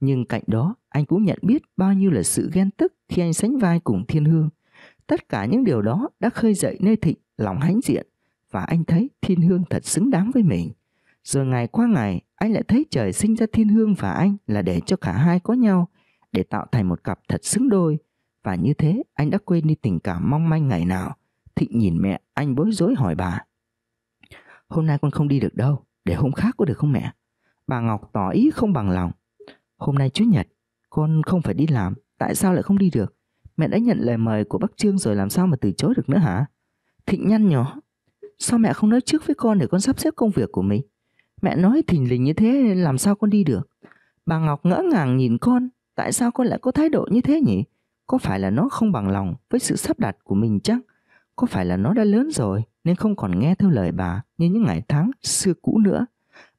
Nhưng cạnh đó, anh cũng nhận biết bao nhiêu là sự ghen tức khi anh sánh vai cùng Thiên Hương. Tất cả những điều đó đã khơi dậy nơi Thịnh lòng hãnh diện và anh thấy Thiên Hương thật xứng đáng với mình. Rồi ngày qua ngày, anh lại thấy trời sinh ra Thiên Hương và anh là để cho cả hai có nhau, để tạo thành một cặp thật xứng đôi. Và như thế, anh đã quên đi tình cảm mong manh ngày nào. Thịnh nhìn mẹ, anh bối rối hỏi bà. Hôm nay con không đi được đâu, để hôm khác có được không mẹ? Bà Ngọc tỏ ý không bằng lòng. Hôm nay Chủ nhật, con không phải đi làm, tại sao lại không đi được? Mẹ đã nhận lời mời của bác Trương rồi làm sao mà từ chối được nữa hả? Thịnh nhăn nhỏ. Sao mẹ không nói trước với con để con sắp xếp công việc của mình? Mẹ nói thình lình như thế làm sao con đi được? Bà Ngọc ngỡ ngàng nhìn con, tại sao con lại có thái độ như thế nhỉ? Có phải là nó không bằng lòng với sự sắp đặt của mình chắc? Có phải là nó đã lớn rồi nên không còn nghe theo lời bà như những ngày tháng xưa cũ nữa?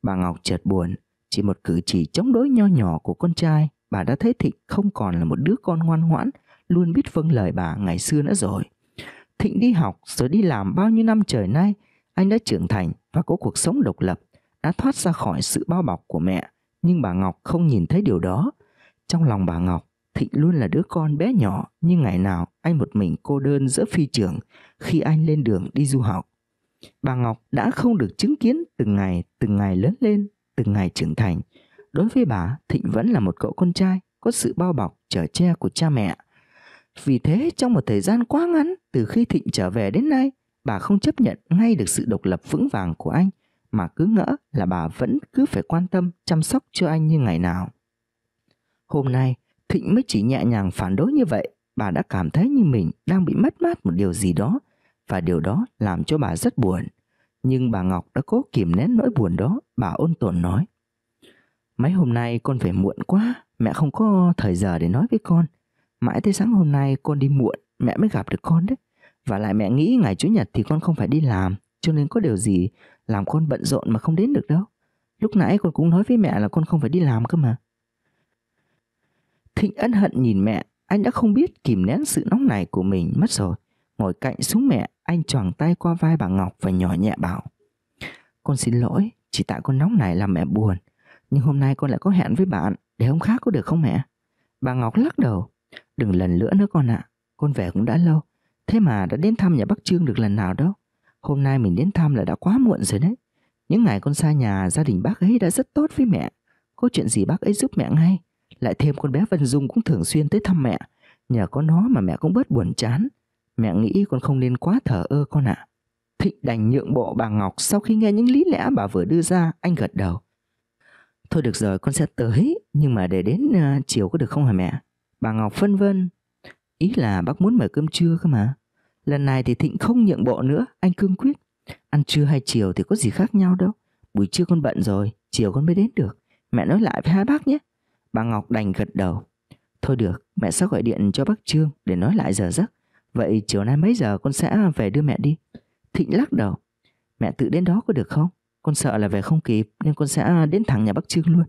Bà Ngọc chợt buồn, chỉ một cử chỉ chống đối nho nhỏ của con trai, bà đã thấy Thịnh không còn là một đứa con ngoan ngoãn, luôn biết vâng lời bà ngày xưa nữa rồi. Thịnh đi học rồi đi làm bao nhiêu năm trời nay, anh đã trưởng thành và có cuộc sống độc lập đã thoát ra khỏi sự bao bọc của mẹ, nhưng bà Ngọc không nhìn thấy điều đó. Trong lòng bà Ngọc, Thịnh luôn là đứa con bé nhỏ, nhưng ngày nào anh một mình cô đơn giữa phi trường khi anh lên đường đi du học. Bà Ngọc đã không được chứng kiến từng ngày, từng ngày lớn lên, từng ngày trưởng thành. Đối với bà, Thịnh vẫn là một cậu con trai có sự bao bọc chở che của cha mẹ. Vì thế trong một thời gian quá ngắn từ khi Thịnh trở về đến nay, bà không chấp nhận ngay được sự độc lập vững vàng của anh – mà cứ ngỡ là bà vẫn cứ phải quan tâm chăm sóc cho anh như ngày nào. Hôm nay, Thịnh mới chỉ nhẹ nhàng phản đối như vậy, bà đã cảm thấy như mình đang bị mất mát một điều gì đó và điều đó làm cho bà rất buồn. Nhưng bà Ngọc đã cố kìm nén nỗi buồn đó, bà ôn tồn nói. Mấy hôm nay con về muộn quá, mẹ không có thời giờ để nói với con. Mãi tới sáng hôm nay con đi muộn, mẹ mới gặp được con đấy. Và lại mẹ nghĩ ngày Chủ nhật thì con không phải đi làm, cho nên có điều gì làm con bận rộn mà không đến được đâu. Lúc nãy con cũng nói với mẹ là con không phải đi làm cơ mà. Thịnh ân hận nhìn mẹ, anh đã không biết kìm nén sự nóng này của mình mất rồi. Ngồi cạnh xuống mẹ, anh choàng tay qua vai bà Ngọc và nhỏ nhẹ bảo. Con xin lỗi, chỉ tại con nóng này làm mẹ buồn. Nhưng hôm nay con lại có hẹn với bạn, để hôm khác có được không mẹ? Bà Ngọc lắc đầu. Đừng lần nữa nữa con ạ, à. con về cũng đã lâu. Thế mà đã đến thăm nhà bác Trương được lần nào đâu. Hôm nay mình đến thăm là đã quá muộn rồi đấy. Những ngày con xa nhà, gia đình bác ấy đã rất tốt với mẹ. Có chuyện gì bác ấy giúp mẹ ngay. Lại thêm con bé Vân Dung cũng thường xuyên tới thăm mẹ. Nhờ có nó mà mẹ cũng bớt buồn chán. Mẹ nghĩ con không nên quá thở ơ con ạ. À. Thịnh đành nhượng bộ bà Ngọc sau khi nghe những lý lẽ bà vừa đưa ra, anh gật đầu. Thôi được rồi, con sẽ tới, nhưng mà để đến uh, chiều có được không hả mẹ? Bà Ngọc phân vân, ý là bác muốn mời cơm trưa cơ mà. Lần này thì Thịnh không nhượng bộ nữa, anh cương quyết. Ăn trưa hay chiều thì có gì khác nhau đâu. Buổi trưa con bận rồi, chiều con mới đến được. Mẹ nói lại với hai bác nhé. Bà Ngọc đành gật đầu. Thôi được, mẹ sẽ gọi điện cho bác Trương để nói lại giờ giấc. Vậy chiều nay mấy giờ con sẽ về đưa mẹ đi? Thịnh lắc đầu. Mẹ tự đến đó có được không? Con sợ là về không kịp nên con sẽ đến thẳng nhà bác Trương luôn.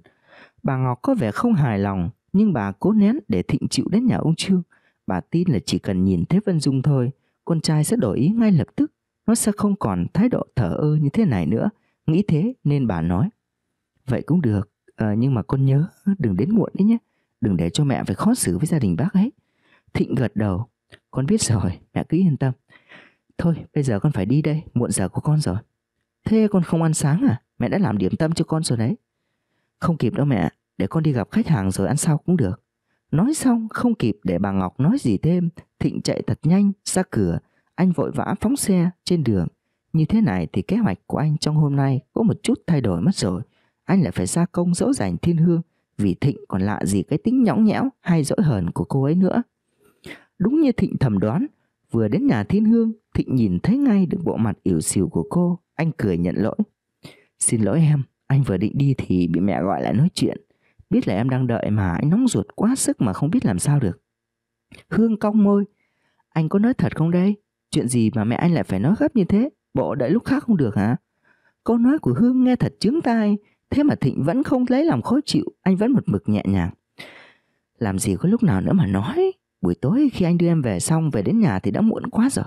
Bà Ngọc có vẻ không hài lòng nhưng bà cố nén để Thịnh chịu đến nhà ông Trương. Bà tin là chỉ cần nhìn thấy Vân Dung thôi con trai sẽ đổi ý ngay lập tức. Nó sẽ không còn thái độ thở ơ như thế này nữa. Nghĩ thế nên bà nói. Vậy cũng được, à, nhưng mà con nhớ đừng đến muộn đấy nhé. Đừng để cho mẹ phải khó xử với gia đình bác ấy. Thịnh gật đầu. Con biết rồi, mẹ cứ yên tâm. Thôi, bây giờ con phải đi đây, muộn giờ của con rồi. Thế con không ăn sáng à? Mẹ đã làm điểm tâm cho con rồi đấy. Không kịp đâu mẹ, để con đi gặp khách hàng rồi ăn sau cũng được. Nói xong không kịp để bà Ngọc nói gì thêm, Thịnh chạy thật nhanh ra cửa, anh vội vã phóng xe trên đường. Như thế này thì kế hoạch của anh trong hôm nay có một chút thay đổi mất rồi. Anh lại phải ra công dỗ dành thiên hương vì Thịnh còn lạ gì cái tính nhõng nhẽo hay dỗi hờn của cô ấy nữa. Đúng như Thịnh thầm đoán, vừa đến nhà thiên hương, Thịnh nhìn thấy ngay được bộ mặt ỉu xìu của cô, anh cười nhận lỗi. Xin lỗi em, anh vừa định đi thì bị mẹ gọi lại nói chuyện. Biết là em đang đợi mà anh nóng ruột quá sức mà không biết làm sao được. Hương cong môi. Anh có nói thật không đây? Chuyện gì mà mẹ anh lại phải nói gấp như thế? Bộ đợi lúc khác không được hả? Câu nói của Hương nghe thật chướng tai. Thế mà Thịnh vẫn không lấy làm khó chịu. Anh vẫn một mực nhẹ nhàng. Làm gì có lúc nào nữa mà nói. Buổi tối khi anh đưa em về xong về đến nhà thì đã muộn quá rồi.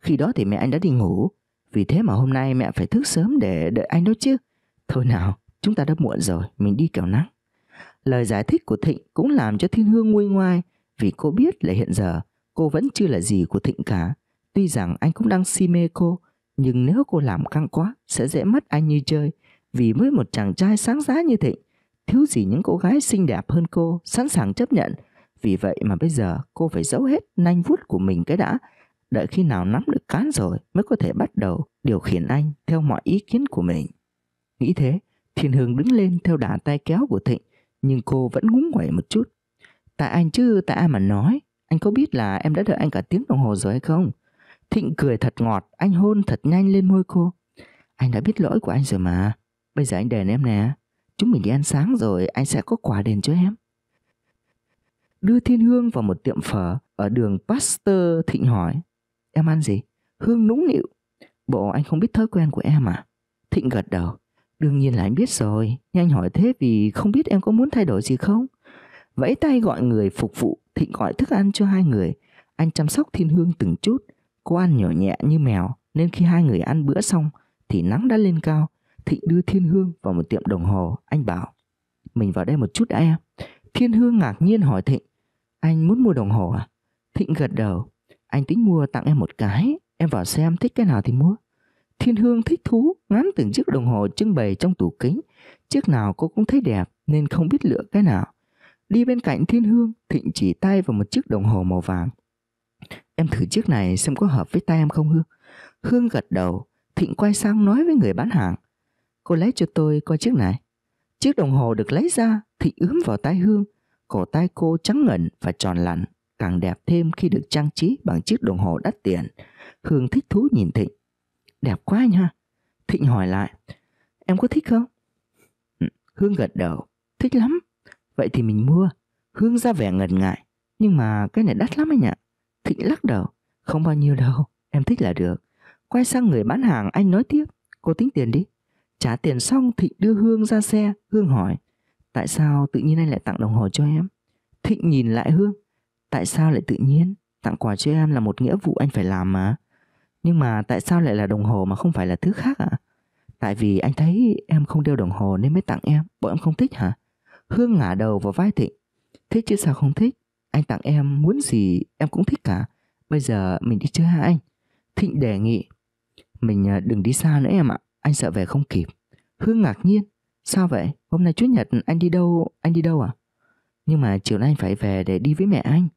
Khi đó thì mẹ anh đã đi ngủ. Vì thế mà hôm nay mẹ phải thức sớm để đợi anh đó chứ. Thôi nào, chúng ta đã muộn rồi, mình đi kẻo nắng. Lời giải thích của Thịnh cũng làm cho Thiên Hương nguôi ngoai vì cô biết là hiện giờ cô vẫn chưa là gì của Thịnh cả. Tuy rằng anh cũng đang si mê cô, nhưng nếu cô làm căng quá sẽ dễ mất anh như chơi vì với một chàng trai sáng giá như Thịnh, thiếu gì những cô gái xinh đẹp hơn cô sẵn sàng chấp nhận. Vì vậy mà bây giờ cô phải giấu hết nanh vuốt của mình cái đã, đợi khi nào nắm được cán rồi mới có thể bắt đầu điều khiển anh theo mọi ý kiến của mình. Nghĩ thế, Thiên Hương đứng lên theo đà tay kéo của Thịnh nhưng cô vẫn ngúng quẩy một chút. Tại anh chứ, tại ai mà nói. Anh có biết là em đã đợi anh cả tiếng đồng hồ rồi hay không? Thịnh cười thật ngọt, anh hôn thật nhanh lên môi cô. Anh đã biết lỗi của anh rồi mà. Bây giờ anh đền em nè. Chúng mình đi ăn sáng rồi, anh sẽ có quà đền cho em. Đưa Thiên Hương vào một tiệm phở ở đường Pasteur Thịnh hỏi. Em ăn gì? Hương nũng nịu. Bộ anh không biết thói quen của em à? Thịnh gật đầu. Đương nhiên là anh biết rồi, nhưng anh hỏi thế vì không biết em có muốn thay đổi gì không? Vẫy tay gọi người phục vụ, Thịnh gọi thức ăn cho hai người. Anh chăm sóc thiên hương từng chút, cô ăn nhỏ nhẹ như mèo, nên khi hai người ăn bữa xong thì nắng đã lên cao. Thịnh đưa thiên hương vào một tiệm đồng hồ, anh bảo. Mình vào đây một chút đã em. Thiên hương ngạc nhiên hỏi Thịnh, anh muốn mua đồng hồ à? Thịnh gật đầu, anh tính mua tặng em một cái, em vào xem thích cái nào thì mua. Thiên Hương thích thú ngắm từng chiếc đồng hồ trưng bày trong tủ kính. Chiếc nào cô cũng thấy đẹp nên không biết lựa cái nào. Đi bên cạnh Thiên Hương, Thịnh chỉ tay vào một chiếc đồng hồ màu vàng. Em thử chiếc này xem có hợp với tay em không Hương. Hương gật đầu, Thịnh quay sang nói với người bán hàng. Cô lấy cho tôi coi chiếc này. Chiếc đồng hồ được lấy ra, Thịnh ướm vào tay Hương. Cổ tay cô trắng ngẩn và tròn lặn, càng đẹp thêm khi được trang trí bằng chiếc đồng hồ đắt tiền. Hương thích thú nhìn Thịnh, đẹp quá anh ha. Thịnh hỏi lại, em có thích không? Ừ, Hương gật đầu, thích lắm. Vậy thì mình mua. Hương ra vẻ ngần ngại, nhưng mà cái này đắt lắm anh ạ. Thịnh lắc đầu, không bao nhiêu đâu, em thích là được. Quay sang người bán hàng anh nói tiếp, cô tính tiền đi. Trả tiền xong Thịnh đưa Hương ra xe, Hương hỏi, tại sao tự nhiên anh lại tặng đồng hồ cho em? Thịnh nhìn lại Hương, tại sao lại tự nhiên? Tặng quà cho em là một nghĩa vụ anh phải làm mà. Nhưng mà tại sao lại là đồng hồ mà không phải là thứ khác ạ? À? Tại vì anh thấy em không đeo đồng hồ nên mới tặng em, bọn em không thích hả? Hương ngả đầu vào vai Thịnh. Thế chứ sao không thích? Anh tặng em muốn gì em cũng thích cả. Bây giờ mình đi chơi hả anh? Thịnh đề nghị. Mình à, đừng đi xa nữa em ạ, anh sợ về không kịp. Hương ngạc nhiên. Sao vậy? Hôm nay Chủ nhật anh đi đâu? Anh đi đâu à? Nhưng mà chiều nay anh phải về để đi với mẹ anh.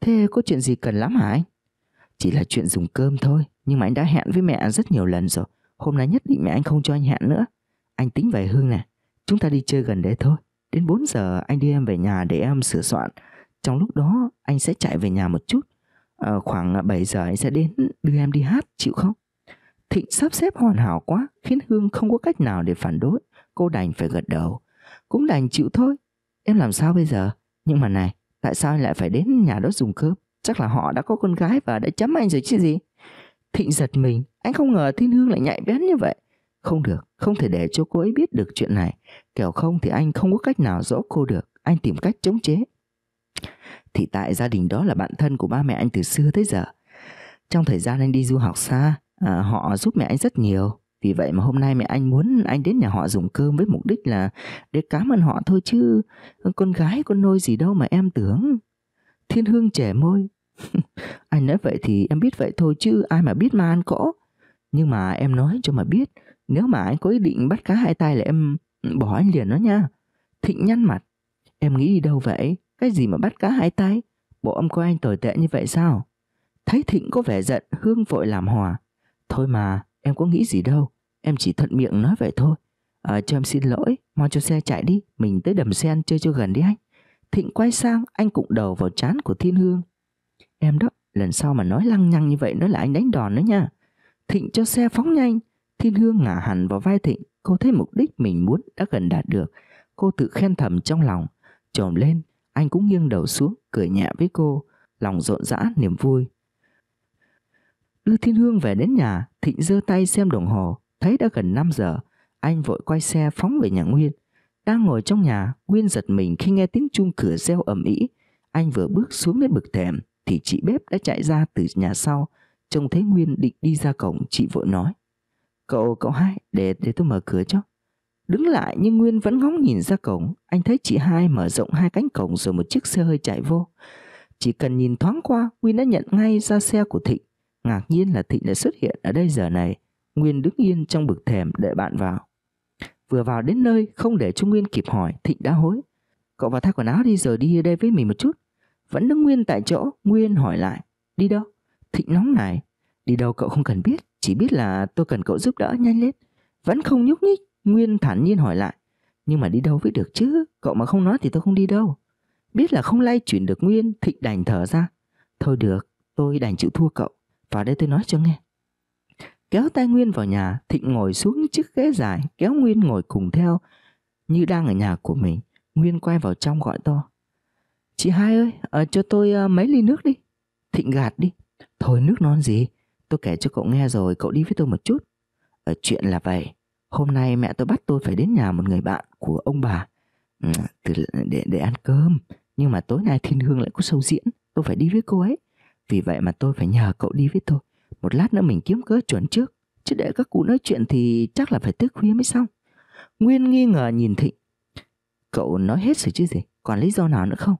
Thế có chuyện gì cần lắm hả anh? Chỉ là chuyện dùng cơm thôi, nhưng mà anh đã hẹn với mẹ rất nhiều lần rồi. Hôm nay nhất định mẹ anh không cho anh hẹn nữa. Anh tính về Hương nè, chúng ta đi chơi gần đấy thôi. Đến 4 giờ anh đi em về nhà để em sửa soạn. Trong lúc đó anh sẽ chạy về nhà một chút. Ờ, à, khoảng 7 giờ anh sẽ đến đưa em đi hát, chịu không? Thịnh sắp xếp hoàn hảo quá, khiến Hương không có cách nào để phản đối. Cô đành phải gật đầu. Cũng đành chịu thôi. Em làm sao bây giờ? Nhưng mà này, tại sao anh lại phải đến nhà đó dùng cơm? chắc là họ đã có con gái và đã chấm anh rồi chứ gì. Thịnh giật mình, anh không ngờ Thiên Hương lại nhạy bén như vậy. Không được, không thể để cho cô ấy biết được chuyện này. Kẻo không thì anh không có cách nào dỗ cô được. Anh tìm cách chống chế. Thì tại gia đình đó là bạn thân của ba mẹ anh từ xưa tới giờ. Trong thời gian anh đi du học xa, à, họ giúp mẹ anh rất nhiều. Vì vậy mà hôm nay mẹ anh muốn anh đến nhà họ dùng cơm với mục đích là để cảm ơn họ thôi chứ con gái con nôi gì đâu mà em tưởng thiên hương trẻ môi. anh nói vậy thì em biết vậy thôi chứ ai mà biết mà ăn cỗ. Nhưng mà em nói cho mà biết, nếu mà anh có ý định bắt cá hai tay là em ừ, bỏ anh liền đó nha. Thịnh nhăn mặt, em nghĩ đi đâu vậy? Cái gì mà bắt cá hai tay? Bộ âm coi anh tồi tệ như vậy sao? Thấy Thịnh có vẻ giận, Hương vội làm hòa. Thôi mà, em có nghĩ gì đâu, em chỉ thuận miệng nói vậy thôi. À, cho em xin lỗi, mau cho xe chạy đi, mình tới đầm sen chơi cho gần đi anh. Thịnh quay sang, anh cũng đầu vào chán của Thiên Hương. Em đó, lần sau mà nói lăng nhăng như vậy nữa là anh đánh đòn nữa nha. Thịnh cho xe phóng nhanh, Thiên Hương ngả hẳn vào vai Thịnh. Cô thấy mục đích mình muốn đã gần đạt được. Cô tự khen thầm trong lòng. Trồm lên, anh cũng nghiêng đầu xuống, cười nhẹ với cô. Lòng rộn rã, niềm vui. Đưa Thiên Hương về đến nhà, Thịnh giơ tay xem đồng hồ, thấy đã gần 5 giờ. Anh vội quay xe phóng về nhà Nguyên. Đang ngồi trong nhà, Nguyên giật mình khi nghe tiếng chuông cửa reo ầm ĩ. Anh vừa bước xuống đến bực thềm thì chị bếp đã chạy ra từ nhà sau, trông thấy Nguyên định đi ra cổng, chị vội nói: "Cậu, cậu hai, để để tôi mở cửa cho." Đứng lại nhưng Nguyên vẫn ngóng nhìn ra cổng, anh thấy chị hai mở rộng hai cánh cổng rồi một chiếc xe hơi chạy vô. Chỉ cần nhìn thoáng qua, Nguyên đã nhận ngay ra xe của Thịnh. Ngạc nhiên là Thịnh đã xuất hiện ở đây giờ này. Nguyên đứng yên trong bực thềm đợi bạn vào. Vừa vào đến nơi không để Trung Nguyên kịp hỏi Thịnh đã hối Cậu vào thay quần áo đi rồi đi đây với mình một chút Vẫn đứng Nguyên tại chỗ Nguyên hỏi lại Đi đâu? Thịnh nóng này Đi đâu cậu không cần biết Chỉ biết là tôi cần cậu giúp đỡ nhanh lên Vẫn không nhúc nhích Nguyên thản nhiên hỏi lại Nhưng mà đi đâu với được chứ Cậu mà không nói thì tôi không đi đâu Biết là không lay chuyển được Nguyên Thịnh đành thở ra Thôi được tôi đành chịu thua cậu Vào đây tôi nói cho nghe kéo tay Nguyên vào nhà, Thịnh ngồi xuống chiếc ghế dài, kéo Nguyên ngồi cùng theo, như đang ở nhà của mình. Nguyên quay vào trong gọi to. Chị hai ơi, à, cho tôi à, mấy ly nước đi. Thịnh gạt đi. Thôi nước non gì, tôi kể cho cậu nghe rồi, cậu đi với tôi một chút. Ở ờ, chuyện là vậy, hôm nay mẹ tôi bắt tôi phải đến nhà một người bạn của ông bà ừ, từ để, để ăn cơm. Nhưng mà tối nay Thiên Hương lại có sâu diễn, tôi phải đi với cô ấy. Vì vậy mà tôi phải nhờ cậu đi với tôi. Một lát nữa mình kiếm cớ chuẩn trước, chứ để các cụ nói chuyện thì chắc là phải tức khuya mới xong. Nguyên nghi ngờ nhìn Thịnh. Cậu nói hết rồi chứ gì, còn lý do nào nữa không?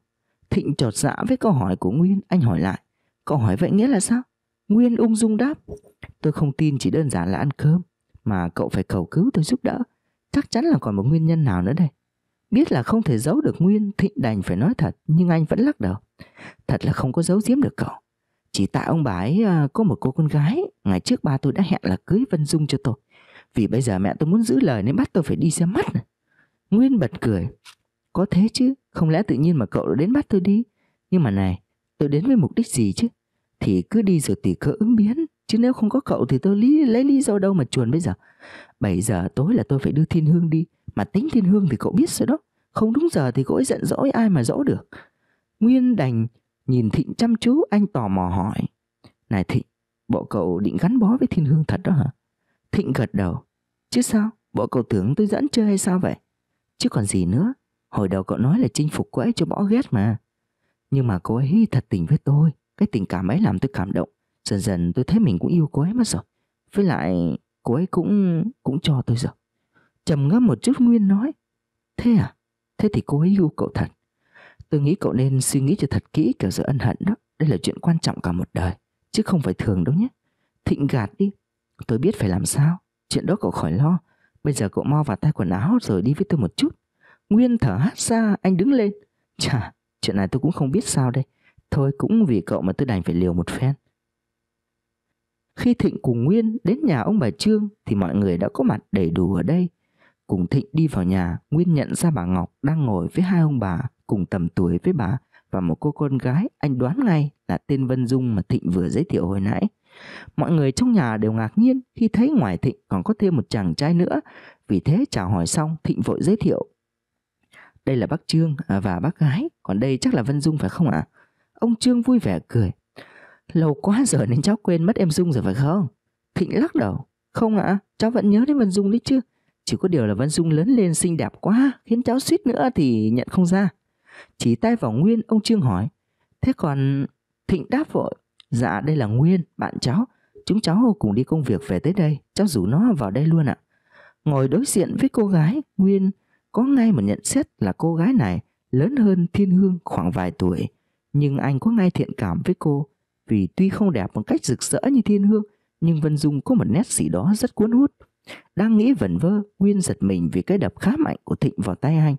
Thịnh trột dạ với câu hỏi của Nguyên, anh hỏi lại. Cậu hỏi vậy nghĩa là sao? Nguyên ung dung đáp. Tôi không tin chỉ đơn giản là ăn cơm, mà cậu phải cầu cứu tôi giúp đỡ. Chắc chắn là còn một nguyên nhân nào nữa đây. Biết là không thể giấu được Nguyên, Thịnh đành phải nói thật, nhưng anh vẫn lắc đầu. Thật là không có giấu giếm được cậu. Chỉ tại ông bà ấy à, có một cô con gái, ngày trước ba tôi đã hẹn là cưới Vân Dung cho tôi. Vì bây giờ mẹ tôi muốn giữ lời nên bắt tôi phải đi xem mắt. Nguyên bật cười. Có thế chứ, không lẽ tự nhiên mà cậu đến bắt tôi đi? Nhưng mà này, tôi đến với mục đích gì chứ? Thì cứ đi rồi tùy cơ ứng biến. Chứ nếu không có cậu thì tôi lý, lấy lý do đâu mà chuồn bây giờ. 7 giờ tối là tôi phải đưa Thiên Hương đi. Mà tính Thiên Hương thì cậu biết rồi đó. Không đúng giờ thì cậu ấy giận dỗi ai mà dỗ được. Nguyên đành Nhìn Thịnh chăm chú anh tò mò hỏi Này Thịnh, bộ cậu định gắn bó với thiên hương thật đó hả? Thịnh gật đầu Chứ sao, bộ cậu tưởng tôi dẫn chơi hay sao vậy? Chứ còn gì nữa, hồi đầu cậu nói là chinh phục cô ấy cho bỏ ghét mà Nhưng mà cô ấy thật tình với tôi Cái tình cảm ấy làm tôi cảm động Dần dần tôi thấy mình cũng yêu cô ấy mất rồi Với lại cô ấy cũng cũng cho tôi rồi trầm ngâm một chút Nguyên nói Thế à? Thế thì cô ấy yêu cậu thật Tôi nghĩ cậu nên suy nghĩ cho thật kỹ kiểu giữa ân hận đó. Đây là chuyện quan trọng cả một đời, chứ không phải thường đâu nhé. Thịnh gạt đi, tôi biết phải làm sao. Chuyện đó cậu khỏi lo. Bây giờ cậu mau vào tay quần áo rồi đi với tôi một chút. Nguyên thở hắt ra, anh đứng lên. Chà, chuyện này tôi cũng không biết sao đây. Thôi cũng vì cậu mà tôi đành phải liều một phen. Khi Thịnh cùng Nguyên đến nhà ông bà Trương thì mọi người đã có mặt đầy đủ ở đây cùng Thịnh đi vào nhà, Nguyên nhận ra bà Ngọc đang ngồi với hai ông bà cùng tầm tuổi với bà và một cô con gái, anh đoán ngay là tên Vân Dung mà Thịnh vừa giới thiệu hồi nãy. Mọi người trong nhà đều ngạc nhiên khi thấy ngoài Thịnh còn có thêm một chàng trai nữa, vì thế chào hỏi xong Thịnh vội giới thiệu. Đây là bác Trương à, và bác gái, còn đây chắc là Vân Dung phải không ạ? Ông Trương vui vẻ cười. Lâu quá giờ nên cháu quên mất em Dung rồi phải không? Thịnh lắc đầu. Không ạ, cháu vẫn nhớ đến Vân Dung đấy chứ. Chỉ có điều là Văn Dung lớn lên xinh đẹp quá, khiến cháu suýt nữa thì nhận không ra. Chỉ tay vào Nguyên, ông Trương hỏi. Thế còn Thịnh đáp vội. Dạ đây là Nguyên, bạn cháu. Chúng cháu cùng đi công việc về tới đây, cháu rủ nó vào đây luôn ạ. Ngồi đối diện với cô gái, Nguyên có ngay mà nhận xét là cô gái này lớn hơn Thiên Hương khoảng vài tuổi. Nhưng anh có ngay thiện cảm với cô, vì tuy không đẹp bằng cách rực rỡ như Thiên Hương, nhưng Vân Dung có một nét gì đó rất cuốn hút. Đang nghĩ vẩn vơ, Nguyên giật mình vì cái đập khá mạnh của Thịnh vào tay anh.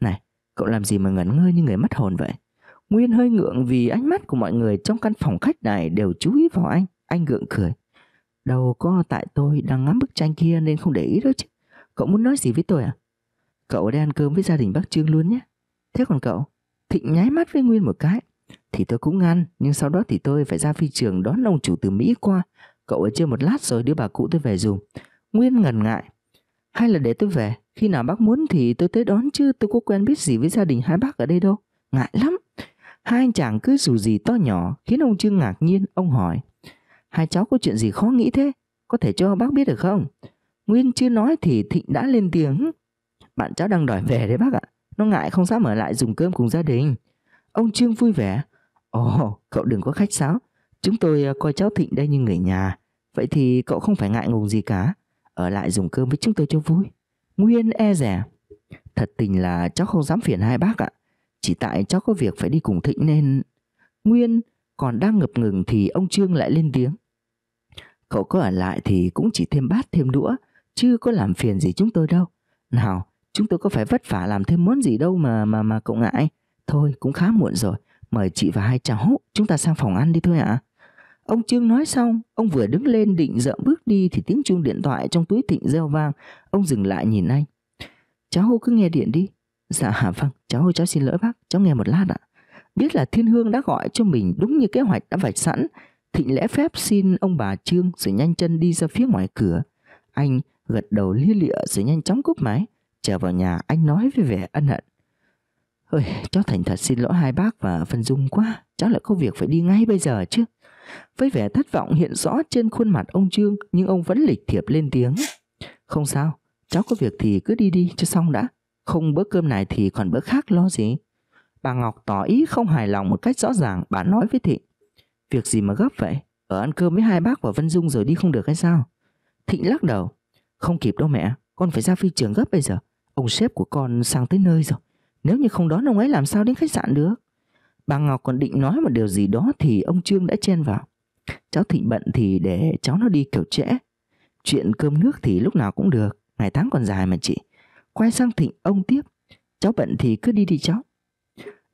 Này, cậu làm gì mà ngẩn ngơ như người mất hồn vậy? Nguyên hơi ngượng vì ánh mắt của mọi người trong căn phòng khách này đều chú ý vào anh. Anh gượng cười. Đâu có tại tôi đang ngắm bức tranh kia nên không để ý đâu chứ. Cậu muốn nói gì với tôi à? Cậu đi ăn cơm với gia đình bác Trương luôn nhé. Thế còn cậu? Thịnh nháy mắt với Nguyên một cái. Thì tôi cũng ăn, nhưng sau đó thì tôi phải ra phi trường đón ông chủ từ Mỹ qua. Cậu ở chơi một lát rồi đưa bà cụ tôi về dùng. Nguyên ngần ngại. Hay là để tôi về, khi nào bác muốn thì tôi tới đón chứ tôi có quen biết gì với gia đình hai bác ở đây đâu. Ngại lắm. Hai anh chàng cứ dù gì to nhỏ khiến ông Trương ngạc nhiên, ông hỏi. Hai cháu có chuyện gì khó nghĩ thế? Có thể cho bác biết được không? Nguyên chưa nói thì Thịnh đã lên tiếng. Bạn cháu đang đòi về đấy bác ạ. Nó ngại không dám ở lại dùng cơm cùng gia đình. Ông Trương vui vẻ. Ồ, cậu đừng có khách sáo. Chúng tôi à, coi cháu Thịnh đây như người nhà. Vậy thì cậu không phải ngại ngùng gì cả ở lại dùng cơm với chúng tôi cho vui. Nguyên e rè, Thật tình là cháu không dám phiền hai bác ạ. Chỉ tại cháu có việc phải đi cùng Thịnh nên... Nguyên còn đang ngập ngừng thì ông Trương lại lên tiếng. Cậu có ở lại thì cũng chỉ thêm bát thêm đũa, chứ có làm phiền gì chúng tôi đâu. Nào, chúng tôi có phải vất vả làm thêm món gì đâu mà mà mà cậu ngại. Thôi cũng khá muộn rồi, mời chị và hai cháu, chúng ta sang phòng ăn đi thôi ạ. À. Ông Trương nói xong, ông vừa đứng lên định dậm bước đi thì tiếng chuông điện thoại trong túi Thịnh reo vang. Ông dừng lại nhìn anh. Cháu cứ nghe điện đi. Dạ à, vâng, cháu cháu xin lỗi bác, cháu nghe một lát ạ. Biết là Thiên Hương đã gọi cho mình đúng như kế hoạch đã vạch sẵn. Thịnh lẽ phép xin ông bà Trương rồi nhanh chân đi ra phía ngoài cửa. Anh gật đầu lia lịa rồi nhanh chóng cúp máy. Trở vào nhà anh nói với vẻ ân hận. Ôi, cháu thành thật xin lỗi hai bác và Phân Dung quá. Cháu lại có việc phải đi ngay bây giờ chứ. Với vẻ thất vọng hiện rõ trên khuôn mặt ông Trương nhưng ông vẫn lịch thiệp lên tiếng. Không sao, cháu có việc thì cứ đi đi cho xong đã. Không bữa cơm này thì còn bữa khác lo gì. Bà Ngọc tỏ ý không hài lòng một cách rõ ràng, bà nói với Thịnh. Việc gì mà gấp vậy? Ở ăn cơm với hai bác và Vân Dung rồi đi không được hay sao? Thịnh lắc đầu. Không kịp đâu mẹ, con phải ra phi trường gấp bây giờ. Ông sếp của con sang tới nơi rồi. Nếu như không đón ông ấy làm sao đến khách sạn được? Bà Ngọc còn định nói một điều gì đó thì ông Trương đã chen vào. Cháu Thịnh bận thì để cháu nó đi kiểu trễ. Chuyện cơm nước thì lúc nào cũng được, ngày tháng còn dài mà chị. Quay sang Thịnh ông tiếp, cháu bận thì cứ đi đi cháu.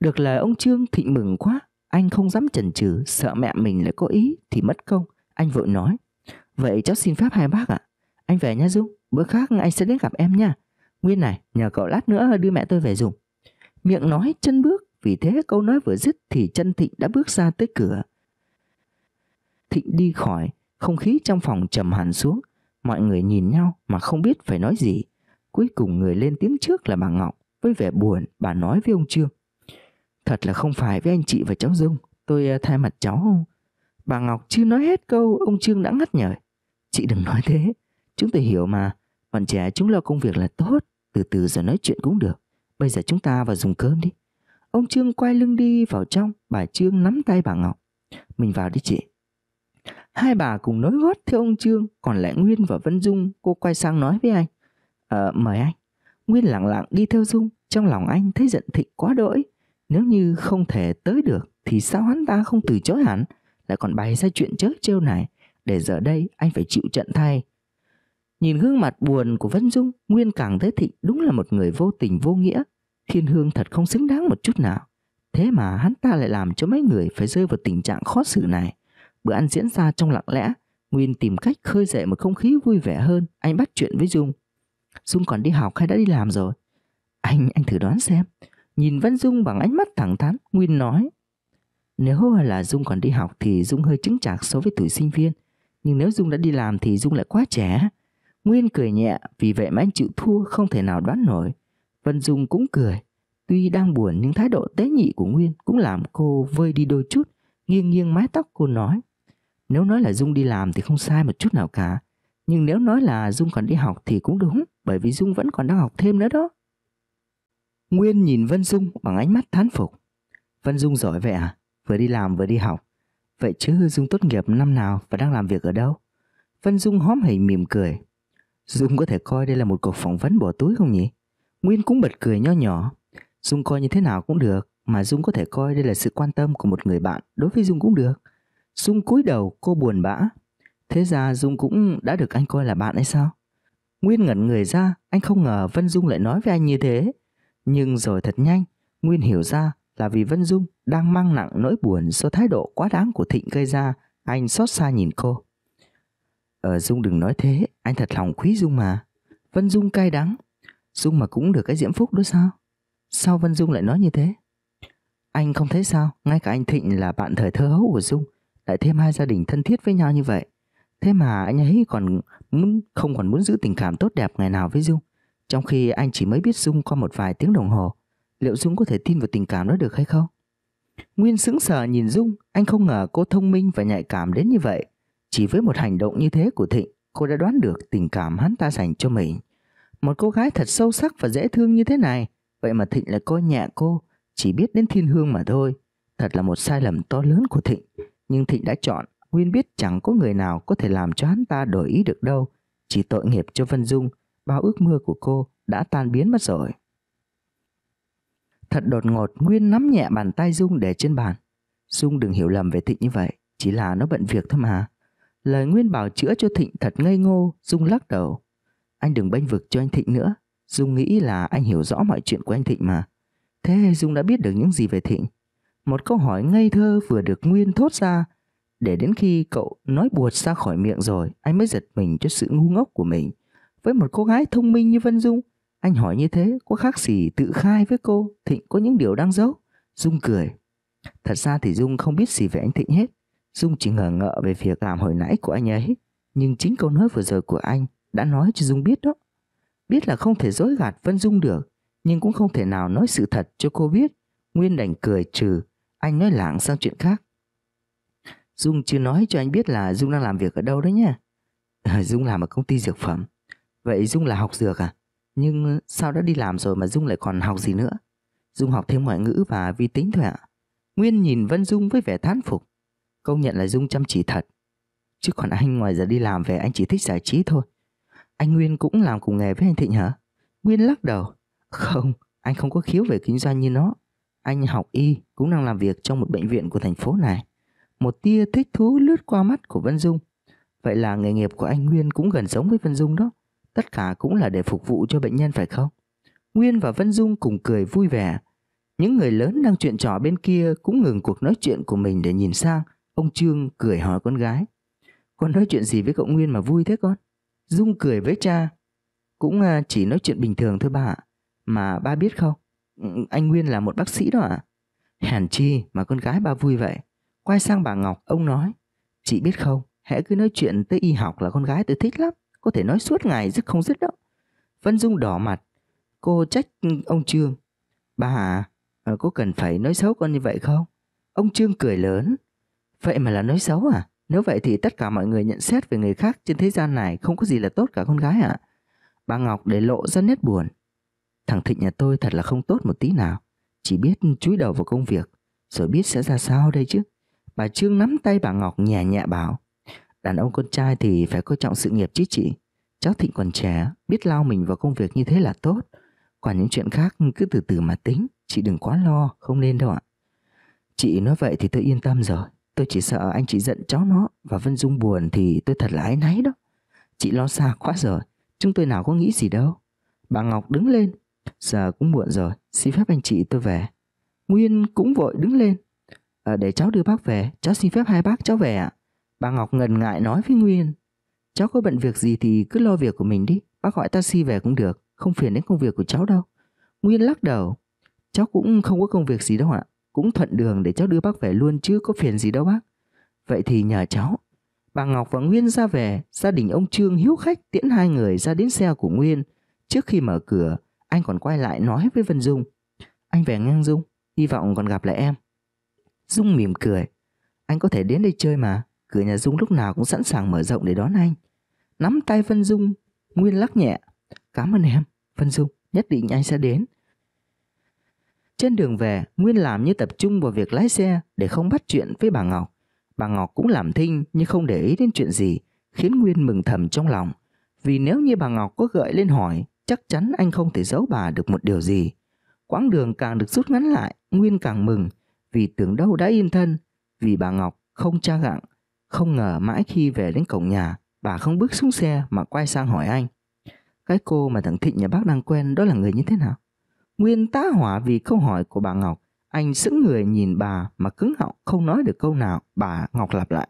Được lời ông Trương Thịnh mừng quá, anh không dám chần chừ, sợ mẹ mình lại có ý thì mất công, anh vội nói. Vậy cháu xin phép hai bác ạ. À? Anh về nha Dung, bữa khác anh sẽ đến gặp em nha. Nguyên này, nhờ cậu lát nữa đưa mẹ tôi về dùng. Miệng nói chân bước vì thế câu nói vừa dứt thì chân Thịnh đã bước ra tới cửa. Thịnh đi khỏi, không khí trong phòng trầm hẳn xuống. Mọi người nhìn nhau mà không biết phải nói gì. Cuối cùng người lên tiếng trước là bà Ngọc. Với vẻ buồn, bà nói với ông Trương. Thật là không phải với anh chị và cháu Dung. Tôi à, thay mặt cháu không? Bà Ngọc chưa nói hết câu, ông Trương đã ngắt nhở. Chị đừng nói thế. Chúng tôi hiểu mà. Bọn trẻ chúng lo công việc là tốt. Từ từ giờ nói chuyện cũng được. Bây giờ chúng ta vào dùng cơm đi. Ông Trương quay lưng đi vào trong, bà Trương nắm tay bà Ngọc. Mình vào đi chị. Hai bà cùng nối gót theo ông Trương, còn lại Nguyên và Vân Dung, cô quay sang nói với anh. Ờ, mời anh. Nguyên lặng lặng đi theo Dung, trong lòng anh thấy giận thịnh quá đỗi. Nếu như không thể tới được thì sao hắn ta không từ chối hẳn, lại còn bày ra chuyện chớ trêu này, để giờ đây anh phải chịu trận thay. Nhìn gương mặt buồn của Vân Dung, Nguyên càng thấy Thịnh đúng là một người vô tình vô nghĩa, Thiên Hương thật không xứng đáng một chút nào. Thế mà hắn ta lại làm cho mấy người phải rơi vào tình trạng khó xử này. Bữa ăn diễn ra trong lặng lẽ, Nguyên tìm cách khơi dậy một không khí vui vẻ hơn. Anh bắt chuyện với Dung. Dung còn đi học hay đã đi làm rồi? Anh, anh thử đoán xem. Nhìn Văn Dung bằng ánh mắt thẳng thắn, Nguyên nói. Nếu là Dung còn đi học thì Dung hơi chứng chạc so với tuổi sinh viên. Nhưng nếu Dung đã đi làm thì Dung lại quá trẻ. Nguyên cười nhẹ, vì vậy mà anh chịu thua không thể nào đoán nổi. Vân Dung cũng cười. Tuy đang buồn nhưng thái độ tế nhị của Nguyên cũng làm cô vơi đi đôi chút, nghiêng nghiêng mái tóc cô nói. Nếu nói là Dung đi làm thì không sai một chút nào cả. Nhưng nếu nói là Dung còn đi học thì cũng đúng, bởi vì Dung vẫn còn đang học thêm nữa đó. Nguyên nhìn Vân Dung bằng ánh mắt thán phục. Vân Dung giỏi vậy à? Vừa đi làm vừa đi học. Vậy chứ Dung tốt nghiệp năm nào và đang làm việc ở đâu? Vân Dung hóm hỉnh mỉm cười. Dung có thể coi đây là một cuộc phỏng vấn bỏ túi không nhỉ? Nguyên cũng bật cười nho nhỏ. Dung coi như thế nào cũng được, mà Dung có thể coi đây là sự quan tâm của một người bạn đối với Dung cũng được. Dung cúi đầu cô buồn bã. Thế ra Dung cũng đã được anh coi là bạn hay sao? Nguyên ngẩn người ra, anh không ngờ Vân Dung lại nói với anh như thế. Nhưng rồi thật nhanh, Nguyên hiểu ra là vì Vân Dung đang mang nặng nỗi buồn do thái độ quá đáng của Thịnh gây ra, anh xót xa nhìn cô. Ờ Dung đừng nói thế, anh thật lòng quý Dung mà. Vân Dung cay đắng, Dung mà cũng được cái diễm phúc đó sao? Sao Vân Dung lại nói như thế? Anh không thấy sao, ngay cả anh Thịnh là bạn thời thơ hấu của Dung, lại thêm hai gia đình thân thiết với nhau như vậy. Thế mà anh ấy còn muốn, không còn muốn giữ tình cảm tốt đẹp ngày nào với Dung, trong khi anh chỉ mới biết Dung qua một vài tiếng đồng hồ. Liệu Dung có thể tin vào tình cảm đó được hay không? Nguyên sững sờ nhìn Dung, anh không ngờ cô thông minh và nhạy cảm đến như vậy. Chỉ với một hành động như thế của Thịnh, cô đã đoán được tình cảm hắn ta dành cho mình. Một cô gái thật sâu sắc và dễ thương như thế này, vậy mà Thịnh lại coi nhẹ cô, chỉ biết đến thiên hương mà thôi. Thật là một sai lầm to lớn của Thịnh, nhưng Thịnh đã chọn, Nguyên biết chẳng có người nào có thể làm cho hắn ta đổi ý được đâu. Chỉ tội nghiệp cho Vân Dung, bao ước mơ của cô đã tan biến mất rồi. Thật đột ngột, Nguyên nắm nhẹ bàn tay Dung để trên bàn. Dung đừng hiểu lầm về Thịnh như vậy, chỉ là nó bận việc thôi mà. Lời Nguyên bảo chữa cho Thịnh thật ngây ngô, Dung lắc đầu. Anh đừng bênh vực cho anh Thịnh nữa. Dung nghĩ là anh hiểu rõ mọi chuyện của anh Thịnh mà. Thế Dung đã biết được những gì về Thịnh? Một câu hỏi ngây thơ vừa được Nguyên thốt ra. Để đến khi cậu nói buột ra khỏi miệng rồi, anh mới giật mình cho sự ngu ngốc của mình. Với một cô gái thông minh như Vân Dung, anh hỏi như thế có khác gì tự khai với cô Thịnh có những điều đang giấu? Dung cười. Thật ra thì Dung không biết gì về anh Thịnh hết. Dung chỉ ngờ ngợ về việc làm hồi nãy của anh ấy. Nhưng chính câu nói vừa rồi của anh đã nói cho Dung biết đó. Biết là không thể dối gạt Vân Dung được, nhưng cũng không thể nào nói sự thật cho cô biết. Nguyên đành cười trừ, anh nói lảng sang chuyện khác. Dung chưa nói cho anh biết là Dung đang làm việc ở đâu đấy nha. Ờ, Dung làm ở công ty dược phẩm. Vậy Dung là học dược à? Nhưng ờ, sao đã đi làm rồi mà Dung lại còn học gì nữa? Dung học thêm ngoại ngữ và vi tính thôi ạ. Nguyên nhìn Vân Dung với vẻ thán phục. Công nhận là Dung chăm chỉ thật. Chứ còn anh ngoài giờ đi làm về anh chỉ thích giải trí thôi. Anh Nguyên cũng làm cùng nghề với anh Thịnh hả? Nguyên lắc đầu. Không, anh không có khiếu về kinh doanh như nó. Anh học y cũng đang làm việc trong một bệnh viện của thành phố này. Một tia thích thú lướt qua mắt của Vân Dung. Vậy là nghề nghiệp của anh Nguyên cũng gần giống với Vân Dung đó. Tất cả cũng là để phục vụ cho bệnh nhân phải không? Nguyên và Vân Dung cùng cười vui vẻ. Những người lớn đang chuyện trò bên kia cũng ngừng cuộc nói chuyện của mình để nhìn sang. Ông Trương cười hỏi con gái. Con nói chuyện gì với cậu Nguyên mà vui thế con? Dung cười với cha. Cũng à, chỉ nói chuyện bình thường thôi bà ạ. Mà ba biết không? Anh Nguyên là một bác sĩ đó ạ. À? Hèn chi mà con gái ba vui vậy. Quay sang bà Ngọc, ông nói. Chị biết không, hễ cứ nói chuyện tới y học là con gái tôi thích lắm. Có thể nói suốt ngày rất không dứt đó. Vân Dung đỏ mặt. Cô trách ông Trương. Bà à, có cần phải nói xấu con như vậy không? Ông Trương cười lớn. Vậy mà là nói xấu à? Nếu vậy thì tất cả mọi người nhận xét về người khác trên thế gian này không có gì là tốt cả con gái ạ. À? Bà Ngọc để lộ ra nét buồn. Thằng Thịnh nhà tôi thật là không tốt một tí nào. Chỉ biết chúi đầu vào công việc. Rồi biết sẽ ra sao đây chứ. Bà Trương nắm tay bà Ngọc nhẹ nhẹ bảo. Đàn ông con trai thì phải coi trọng sự nghiệp chứ chị. Cháu Thịnh còn trẻ, biết lao mình vào công việc như thế là tốt. Còn những chuyện khác cứ từ từ mà tính. Chị đừng quá lo, không nên đâu ạ. Chị nói vậy thì tôi yên tâm rồi. Tôi chỉ sợ anh chị giận cháu nó và Vân Dung buồn thì tôi thật là ái náy đó. Chị lo xa quá rồi, chúng tôi nào có nghĩ gì đâu. Bà Ngọc đứng lên, giờ cũng muộn rồi, xin phép anh chị tôi về. Nguyên cũng vội đứng lên, à, để cháu đưa bác về, cháu xin phép hai bác cháu về ạ. Bà Ngọc ngần ngại nói với Nguyên, cháu có bận việc gì thì cứ lo việc của mình đi, bác gọi taxi về cũng được, không phiền đến công việc của cháu đâu. Nguyên lắc đầu, cháu cũng không có công việc gì đâu ạ, cũng thuận đường để cháu đưa bác về luôn chứ có phiền gì đâu bác. Vậy thì nhờ cháu. Bà Ngọc và Nguyên ra về, gia đình ông Trương hiếu khách tiễn hai người ra đến xe của Nguyên. Trước khi mở cửa, anh còn quay lại nói với Vân Dung. Anh về ngang Dung, hy vọng còn gặp lại em. Dung mỉm cười. Anh có thể đến đây chơi mà, cửa nhà Dung lúc nào cũng sẵn sàng mở rộng để đón anh. Nắm tay Vân Dung, Nguyên lắc nhẹ. Cảm ơn em, Vân Dung, nhất định anh sẽ đến. Trên đường về, Nguyên làm như tập trung vào việc lái xe để không bắt chuyện với bà Ngọc. Bà Ngọc cũng làm thinh nhưng không để ý đến chuyện gì, khiến Nguyên mừng thầm trong lòng. Vì nếu như bà Ngọc có gợi lên hỏi, chắc chắn anh không thể giấu bà được một điều gì. Quãng đường càng được rút ngắn lại, Nguyên càng mừng, vì tưởng đâu đã yên thân, vì bà Ngọc không tra gặng. Không ngờ mãi khi về đến cổng nhà, bà không bước xuống xe mà quay sang hỏi anh. Cái cô mà thằng Thịnh nhà bác đang quen đó là người như thế nào? Nguyên tá hỏa vì câu hỏi của bà Ngọc. Anh sững người nhìn bà mà cứng họng không nói được câu nào. Bà Ngọc lặp lại.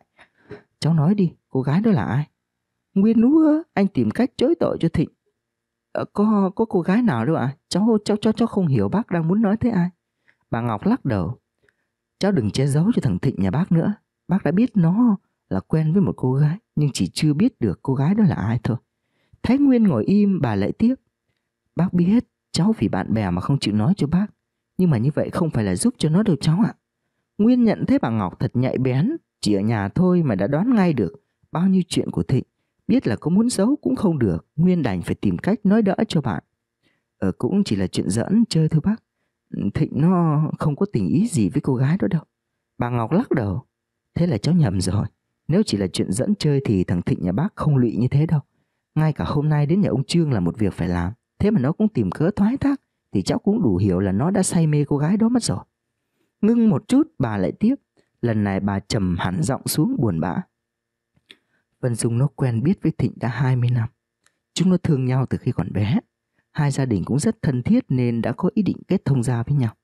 Cháu nói đi, cô gái đó là ai? Nguyên núa, anh tìm cách chối tội cho Thịnh. Ờ, có có cô gái nào đâu ạ? À? Cháu, cháu, cháu, cháu không hiểu bác đang muốn nói tới ai. Bà Ngọc lắc đầu. Cháu đừng che giấu cho thằng Thịnh nhà bác nữa. Bác đã biết nó là quen với một cô gái, nhưng chỉ chưa biết được cô gái đó là ai thôi. Thái Nguyên ngồi im, bà lại tiếp. Bác biết Cháu vì bạn bè mà không chịu nói cho bác Nhưng mà như vậy không phải là giúp cho nó đâu cháu ạ Nguyên nhận thấy bà Ngọc thật nhạy bén Chỉ ở nhà thôi mà đã đoán ngay được Bao nhiêu chuyện của Thịnh Biết là có muốn giấu cũng không được Nguyên đành phải tìm cách nói đỡ cho bạn Ờ cũng chỉ là chuyện giỡn chơi thôi bác Thịnh nó không có tình ý gì với cô gái đó đâu Bà Ngọc lắc đầu Thế là cháu nhầm rồi Nếu chỉ là chuyện dẫn chơi thì thằng Thịnh nhà bác không lụy như thế đâu Ngay cả hôm nay đến nhà ông Trương là một việc phải làm Thế mà nó cũng tìm cớ thoái thác Thì cháu cũng đủ hiểu là nó đã say mê cô gái đó mất rồi Ngưng một chút bà lại tiếp Lần này bà trầm hẳn giọng xuống buồn bã Vân Dung nó quen biết với Thịnh đã 20 năm Chúng nó thương nhau từ khi còn bé Hai gia đình cũng rất thân thiết nên đã có ý định kết thông gia với nhau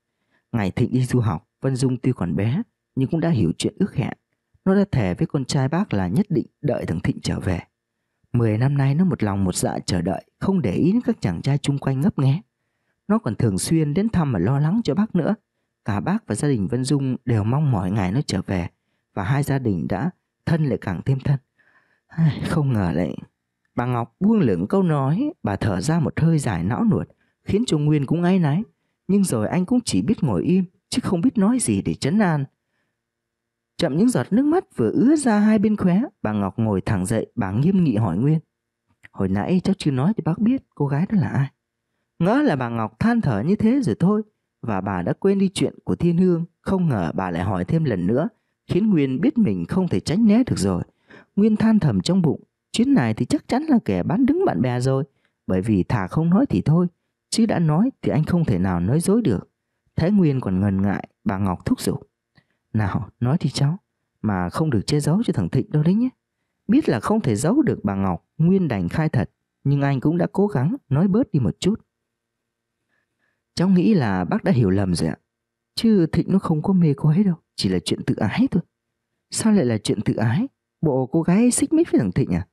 Ngày Thịnh đi du học Vân Dung tuy còn bé nhưng cũng đã hiểu chuyện ước hẹn Nó đã thề với con trai bác là nhất định đợi thằng Thịnh trở về Mười năm nay nó một lòng một dạ chờ đợi, không để ý đến các chàng trai chung quanh ngấp nghé. Nó còn thường xuyên đến thăm và lo lắng cho bác nữa. Cả bác và gia đình Vân Dung đều mong mỏi ngày nó trở về và hai gia đình đã thân lại càng thêm thân. Không ngờ lại. Bà Ngọc buông lửng câu nói, bà thở ra một hơi dài não nuột, khiến cho Nguyên cũng áy náy. Nhưng rồi anh cũng chỉ biết ngồi im, chứ không biết nói gì để chấn an. Chậm những giọt nước mắt vừa ứa ra hai bên khóe, bà Ngọc ngồi thẳng dậy, bà nghiêm nghị hỏi Nguyên. Hồi nãy cháu chưa nói thì bác biết cô gái đó là ai. Ngỡ là bà Ngọc than thở như thế rồi thôi, và bà đã quên đi chuyện của Thiên Hương, không ngờ bà lại hỏi thêm lần nữa, khiến Nguyên biết mình không thể tránh né được rồi. Nguyên than thầm trong bụng, chuyến này thì chắc chắn là kẻ bán đứng bạn bè rồi, bởi vì thà không nói thì thôi, chứ đã nói thì anh không thể nào nói dối được. Thái Nguyên còn ngần ngại, bà Ngọc thúc giục. Nào, nói đi cháu, mà không được che giấu cho thằng Thịnh đâu đấy nhé. Biết là không thể giấu được bà Ngọc, Nguyên đành khai thật, nhưng anh cũng đã cố gắng nói bớt đi một chút. Cháu nghĩ là bác đã hiểu lầm rồi ạ. Chứ Thịnh nó không có mê cô ấy đâu, chỉ là chuyện tự ái thôi. Sao lại là chuyện tự ái? Bộ cô gái xích mích với thằng Thịnh à?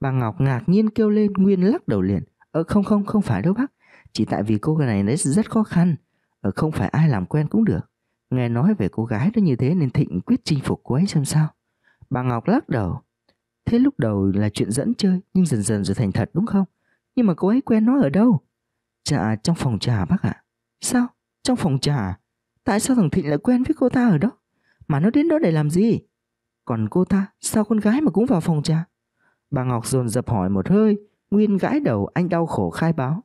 Bà Ngọc ngạc nhiên kêu lên, Nguyên lắc đầu liền. Ờ không không, không phải đâu bác. Chỉ tại vì cô gái này nó rất khó khăn. Ờ không phải ai làm quen cũng được. Nghe nói về cô gái đó như thế nên Thịnh quyết chinh phục cô ấy xem sao. Bà Ngọc lắc đầu. Thế lúc đầu là chuyện dẫn chơi nhưng dần dần rồi thành thật đúng không? Nhưng mà cô ấy quen nó ở đâu? Dạ trong phòng trà bác ạ. Sao? Trong phòng trà? Tại sao thằng Thịnh lại quen với cô ta ở đó? Mà nó đến đó để làm gì? Còn cô ta, sao con gái mà cũng vào phòng trà? Bà Ngọc dồn dập hỏi một hơi, Nguyên gãi đầu anh đau khổ khai báo.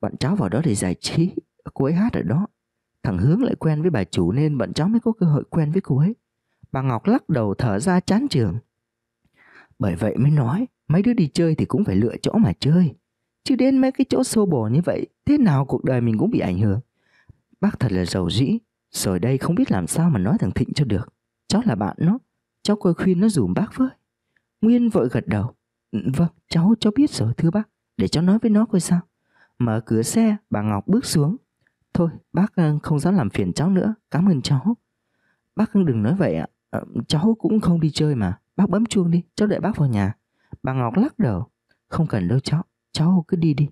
Bọn cháu vào đó để giải trí, cô ấy hát ở đó, Thằng Hướng lại quen với bà chủ nên bọn cháu mới có cơ hội quen với cô ấy. Bà Ngọc lắc đầu thở ra chán trường. Bởi vậy mới nói, mấy đứa đi chơi thì cũng phải lựa chỗ mà chơi. Chứ đến mấy cái chỗ xô bồ như vậy, thế nào cuộc đời mình cũng bị ảnh hưởng. Bác thật là giàu dĩ, rồi đây không biết làm sao mà nói thằng Thịnh cho được. Cháu là bạn nó, cháu coi khuyên nó dùm bác với. Nguyên vội gật đầu. Ừ, vâng, cháu, cháu biết rồi thưa bác, để cháu nói với nó coi sao. Mở cửa xe, bà Ngọc bước xuống, Thôi bác ờ, không dám làm phiền cháu nữa Cảm ơn cháu Bác đừng nói vậy ạ à, Cháu cũng không đi chơi mà Bác bấm chuông đi cháu đợi bác vào nhà Bà Ngọc lắc đầu Không cần đâu cháu Cháu cứ đi đi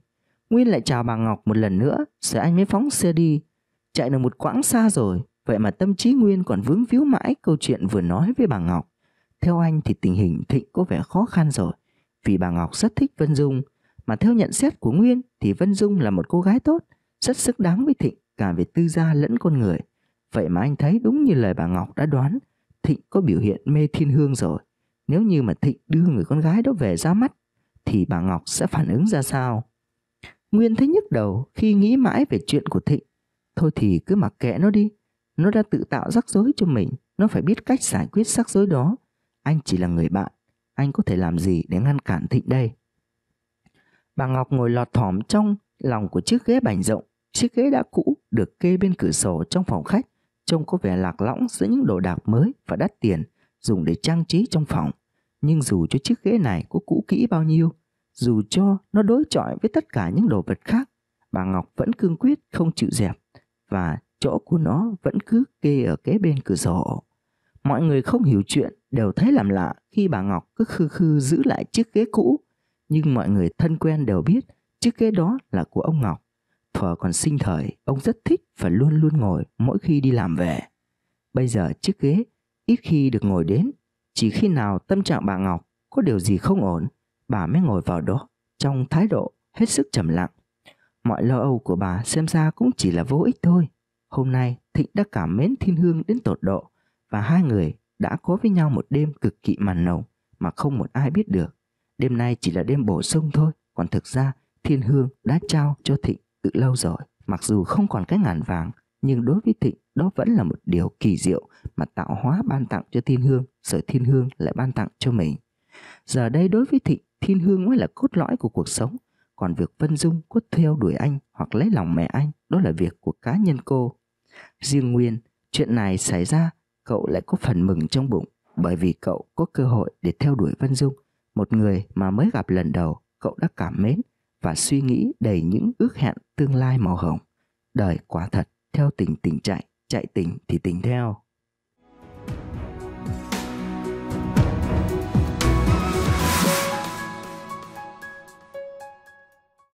Nguyên lại chào bà Ngọc một lần nữa Rồi anh mới phóng xe đi Chạy được một quãng xa rồi Vậy mà tâm trí Nguyên còn vướng víu mãi câu chuyện vừa nói với bà Ngọc Theo anh thì tình hình Thịnh có vẻ khó khăn rồi Vì bà Ngọc rất thích Vân Dung Mà theo nhận xét của Nguyên thì Vân Dung là một cô gái tốt rất sức đáng với Thịnh cả về tư gia lẫn con người. Vậy mà anh thấy đúng như lời bà Ngọc đã đoán, Thịnh có biểu hiện mê thiên hương rồi. Nếu như mà Thịnh đưa người con gái đó về ra mắt, thì bà Ngọc sẽ phản ứng ra sao? Nguyên thấy nhức đầu khi nghĩ mãi về chuyện của Thịnh. Thôi thì cứ mặc kệ nó đi. Nó đã tự tạo rắc rối cho mình. Nó phải biết cách giải quyết rắc rối đó. Anh chỉ là người bạn. Anh có thể làm gì để ngăn cản Thịnh đây? Bà Ngọc ngồi lọt thỏm trong Lòng của chiếc ghế bành rộng, chiếc ghế đã cũ được kê bên cửa sổ trong phòng khách, trông có vẻ lạc lõng giữa những đồ đạc mới và đắt tiền dùng để trang trí trong phòng. Nhưng dù cho chiếc ghế này có cũ kỹ bao nhiêu, dù cho nó đối chọi với tất cả những đồ vật khác, bà Ngọc vẫn cương quyết không chịu dẹp và chỗ của nó vẫn cứ kê ở kế bên cửa sổ. Mọi người không hiểu chuyện đều thấy làm lạ khi bà Ngọc cứ khư khư giữ lại chiếc ghế cũ, nhưng mọi người thân quen đều biết Chiếc ghế đó là của ông Ngọc. Thuở còn sinh thời, ông rất thích và luôn luôn ngồi mỗi khi đi làm về. Bây giờ chiếc ghế ít khi được ngồi đến. Chỉ khi nào tâm trạng bà Ngọc có điều gì không ổn, bà mới ngồi vào đó trong thái độ hết sức trầm lặng. Mọi lo âu của bà xem ra cũng chỉ là vô ích thôi. Hôm nay Thịnh đã cảm mến Thiên Hương đến tột độ và hai người đã có với nhau một đêm cực kỳ màn nồng mà không một ai biết được. Đêm nay chỉ là đêm bổ sung thôi, còn thực ra Thiên Hương đã trao cho Thịnh từ lâu rồi. Mặc dù không còn cái ngàn vàng, nhưng đối với Thịnh đó vẫn là một điều kỳ diệu mà tạo hóa ban tặng cho Thiên Hương, rồi Thiên Hương lại ban tặng cho mình. Giờ đây đối với Thịnh, Thiên Hương mới là cốt lõi của cuộc sống, còn việc Vân Dung có theo đuổi anh hoặc lấy lòng mẹ anh đó là việc của cá nhân cô. Riêng Nguyên, chuyện này xảy ra cậu lại có phần mừng trong bụng bởi vì cậu có cơ hội để theo đuổi Vân Dung, một người mà mới gặp lần đầu cậu đã cảm mến và suy nghĩ đầy những ước hẹn tương lai màu hồng. Đời quả thật, theo tình tình chạy, chạy tình thì tình theo.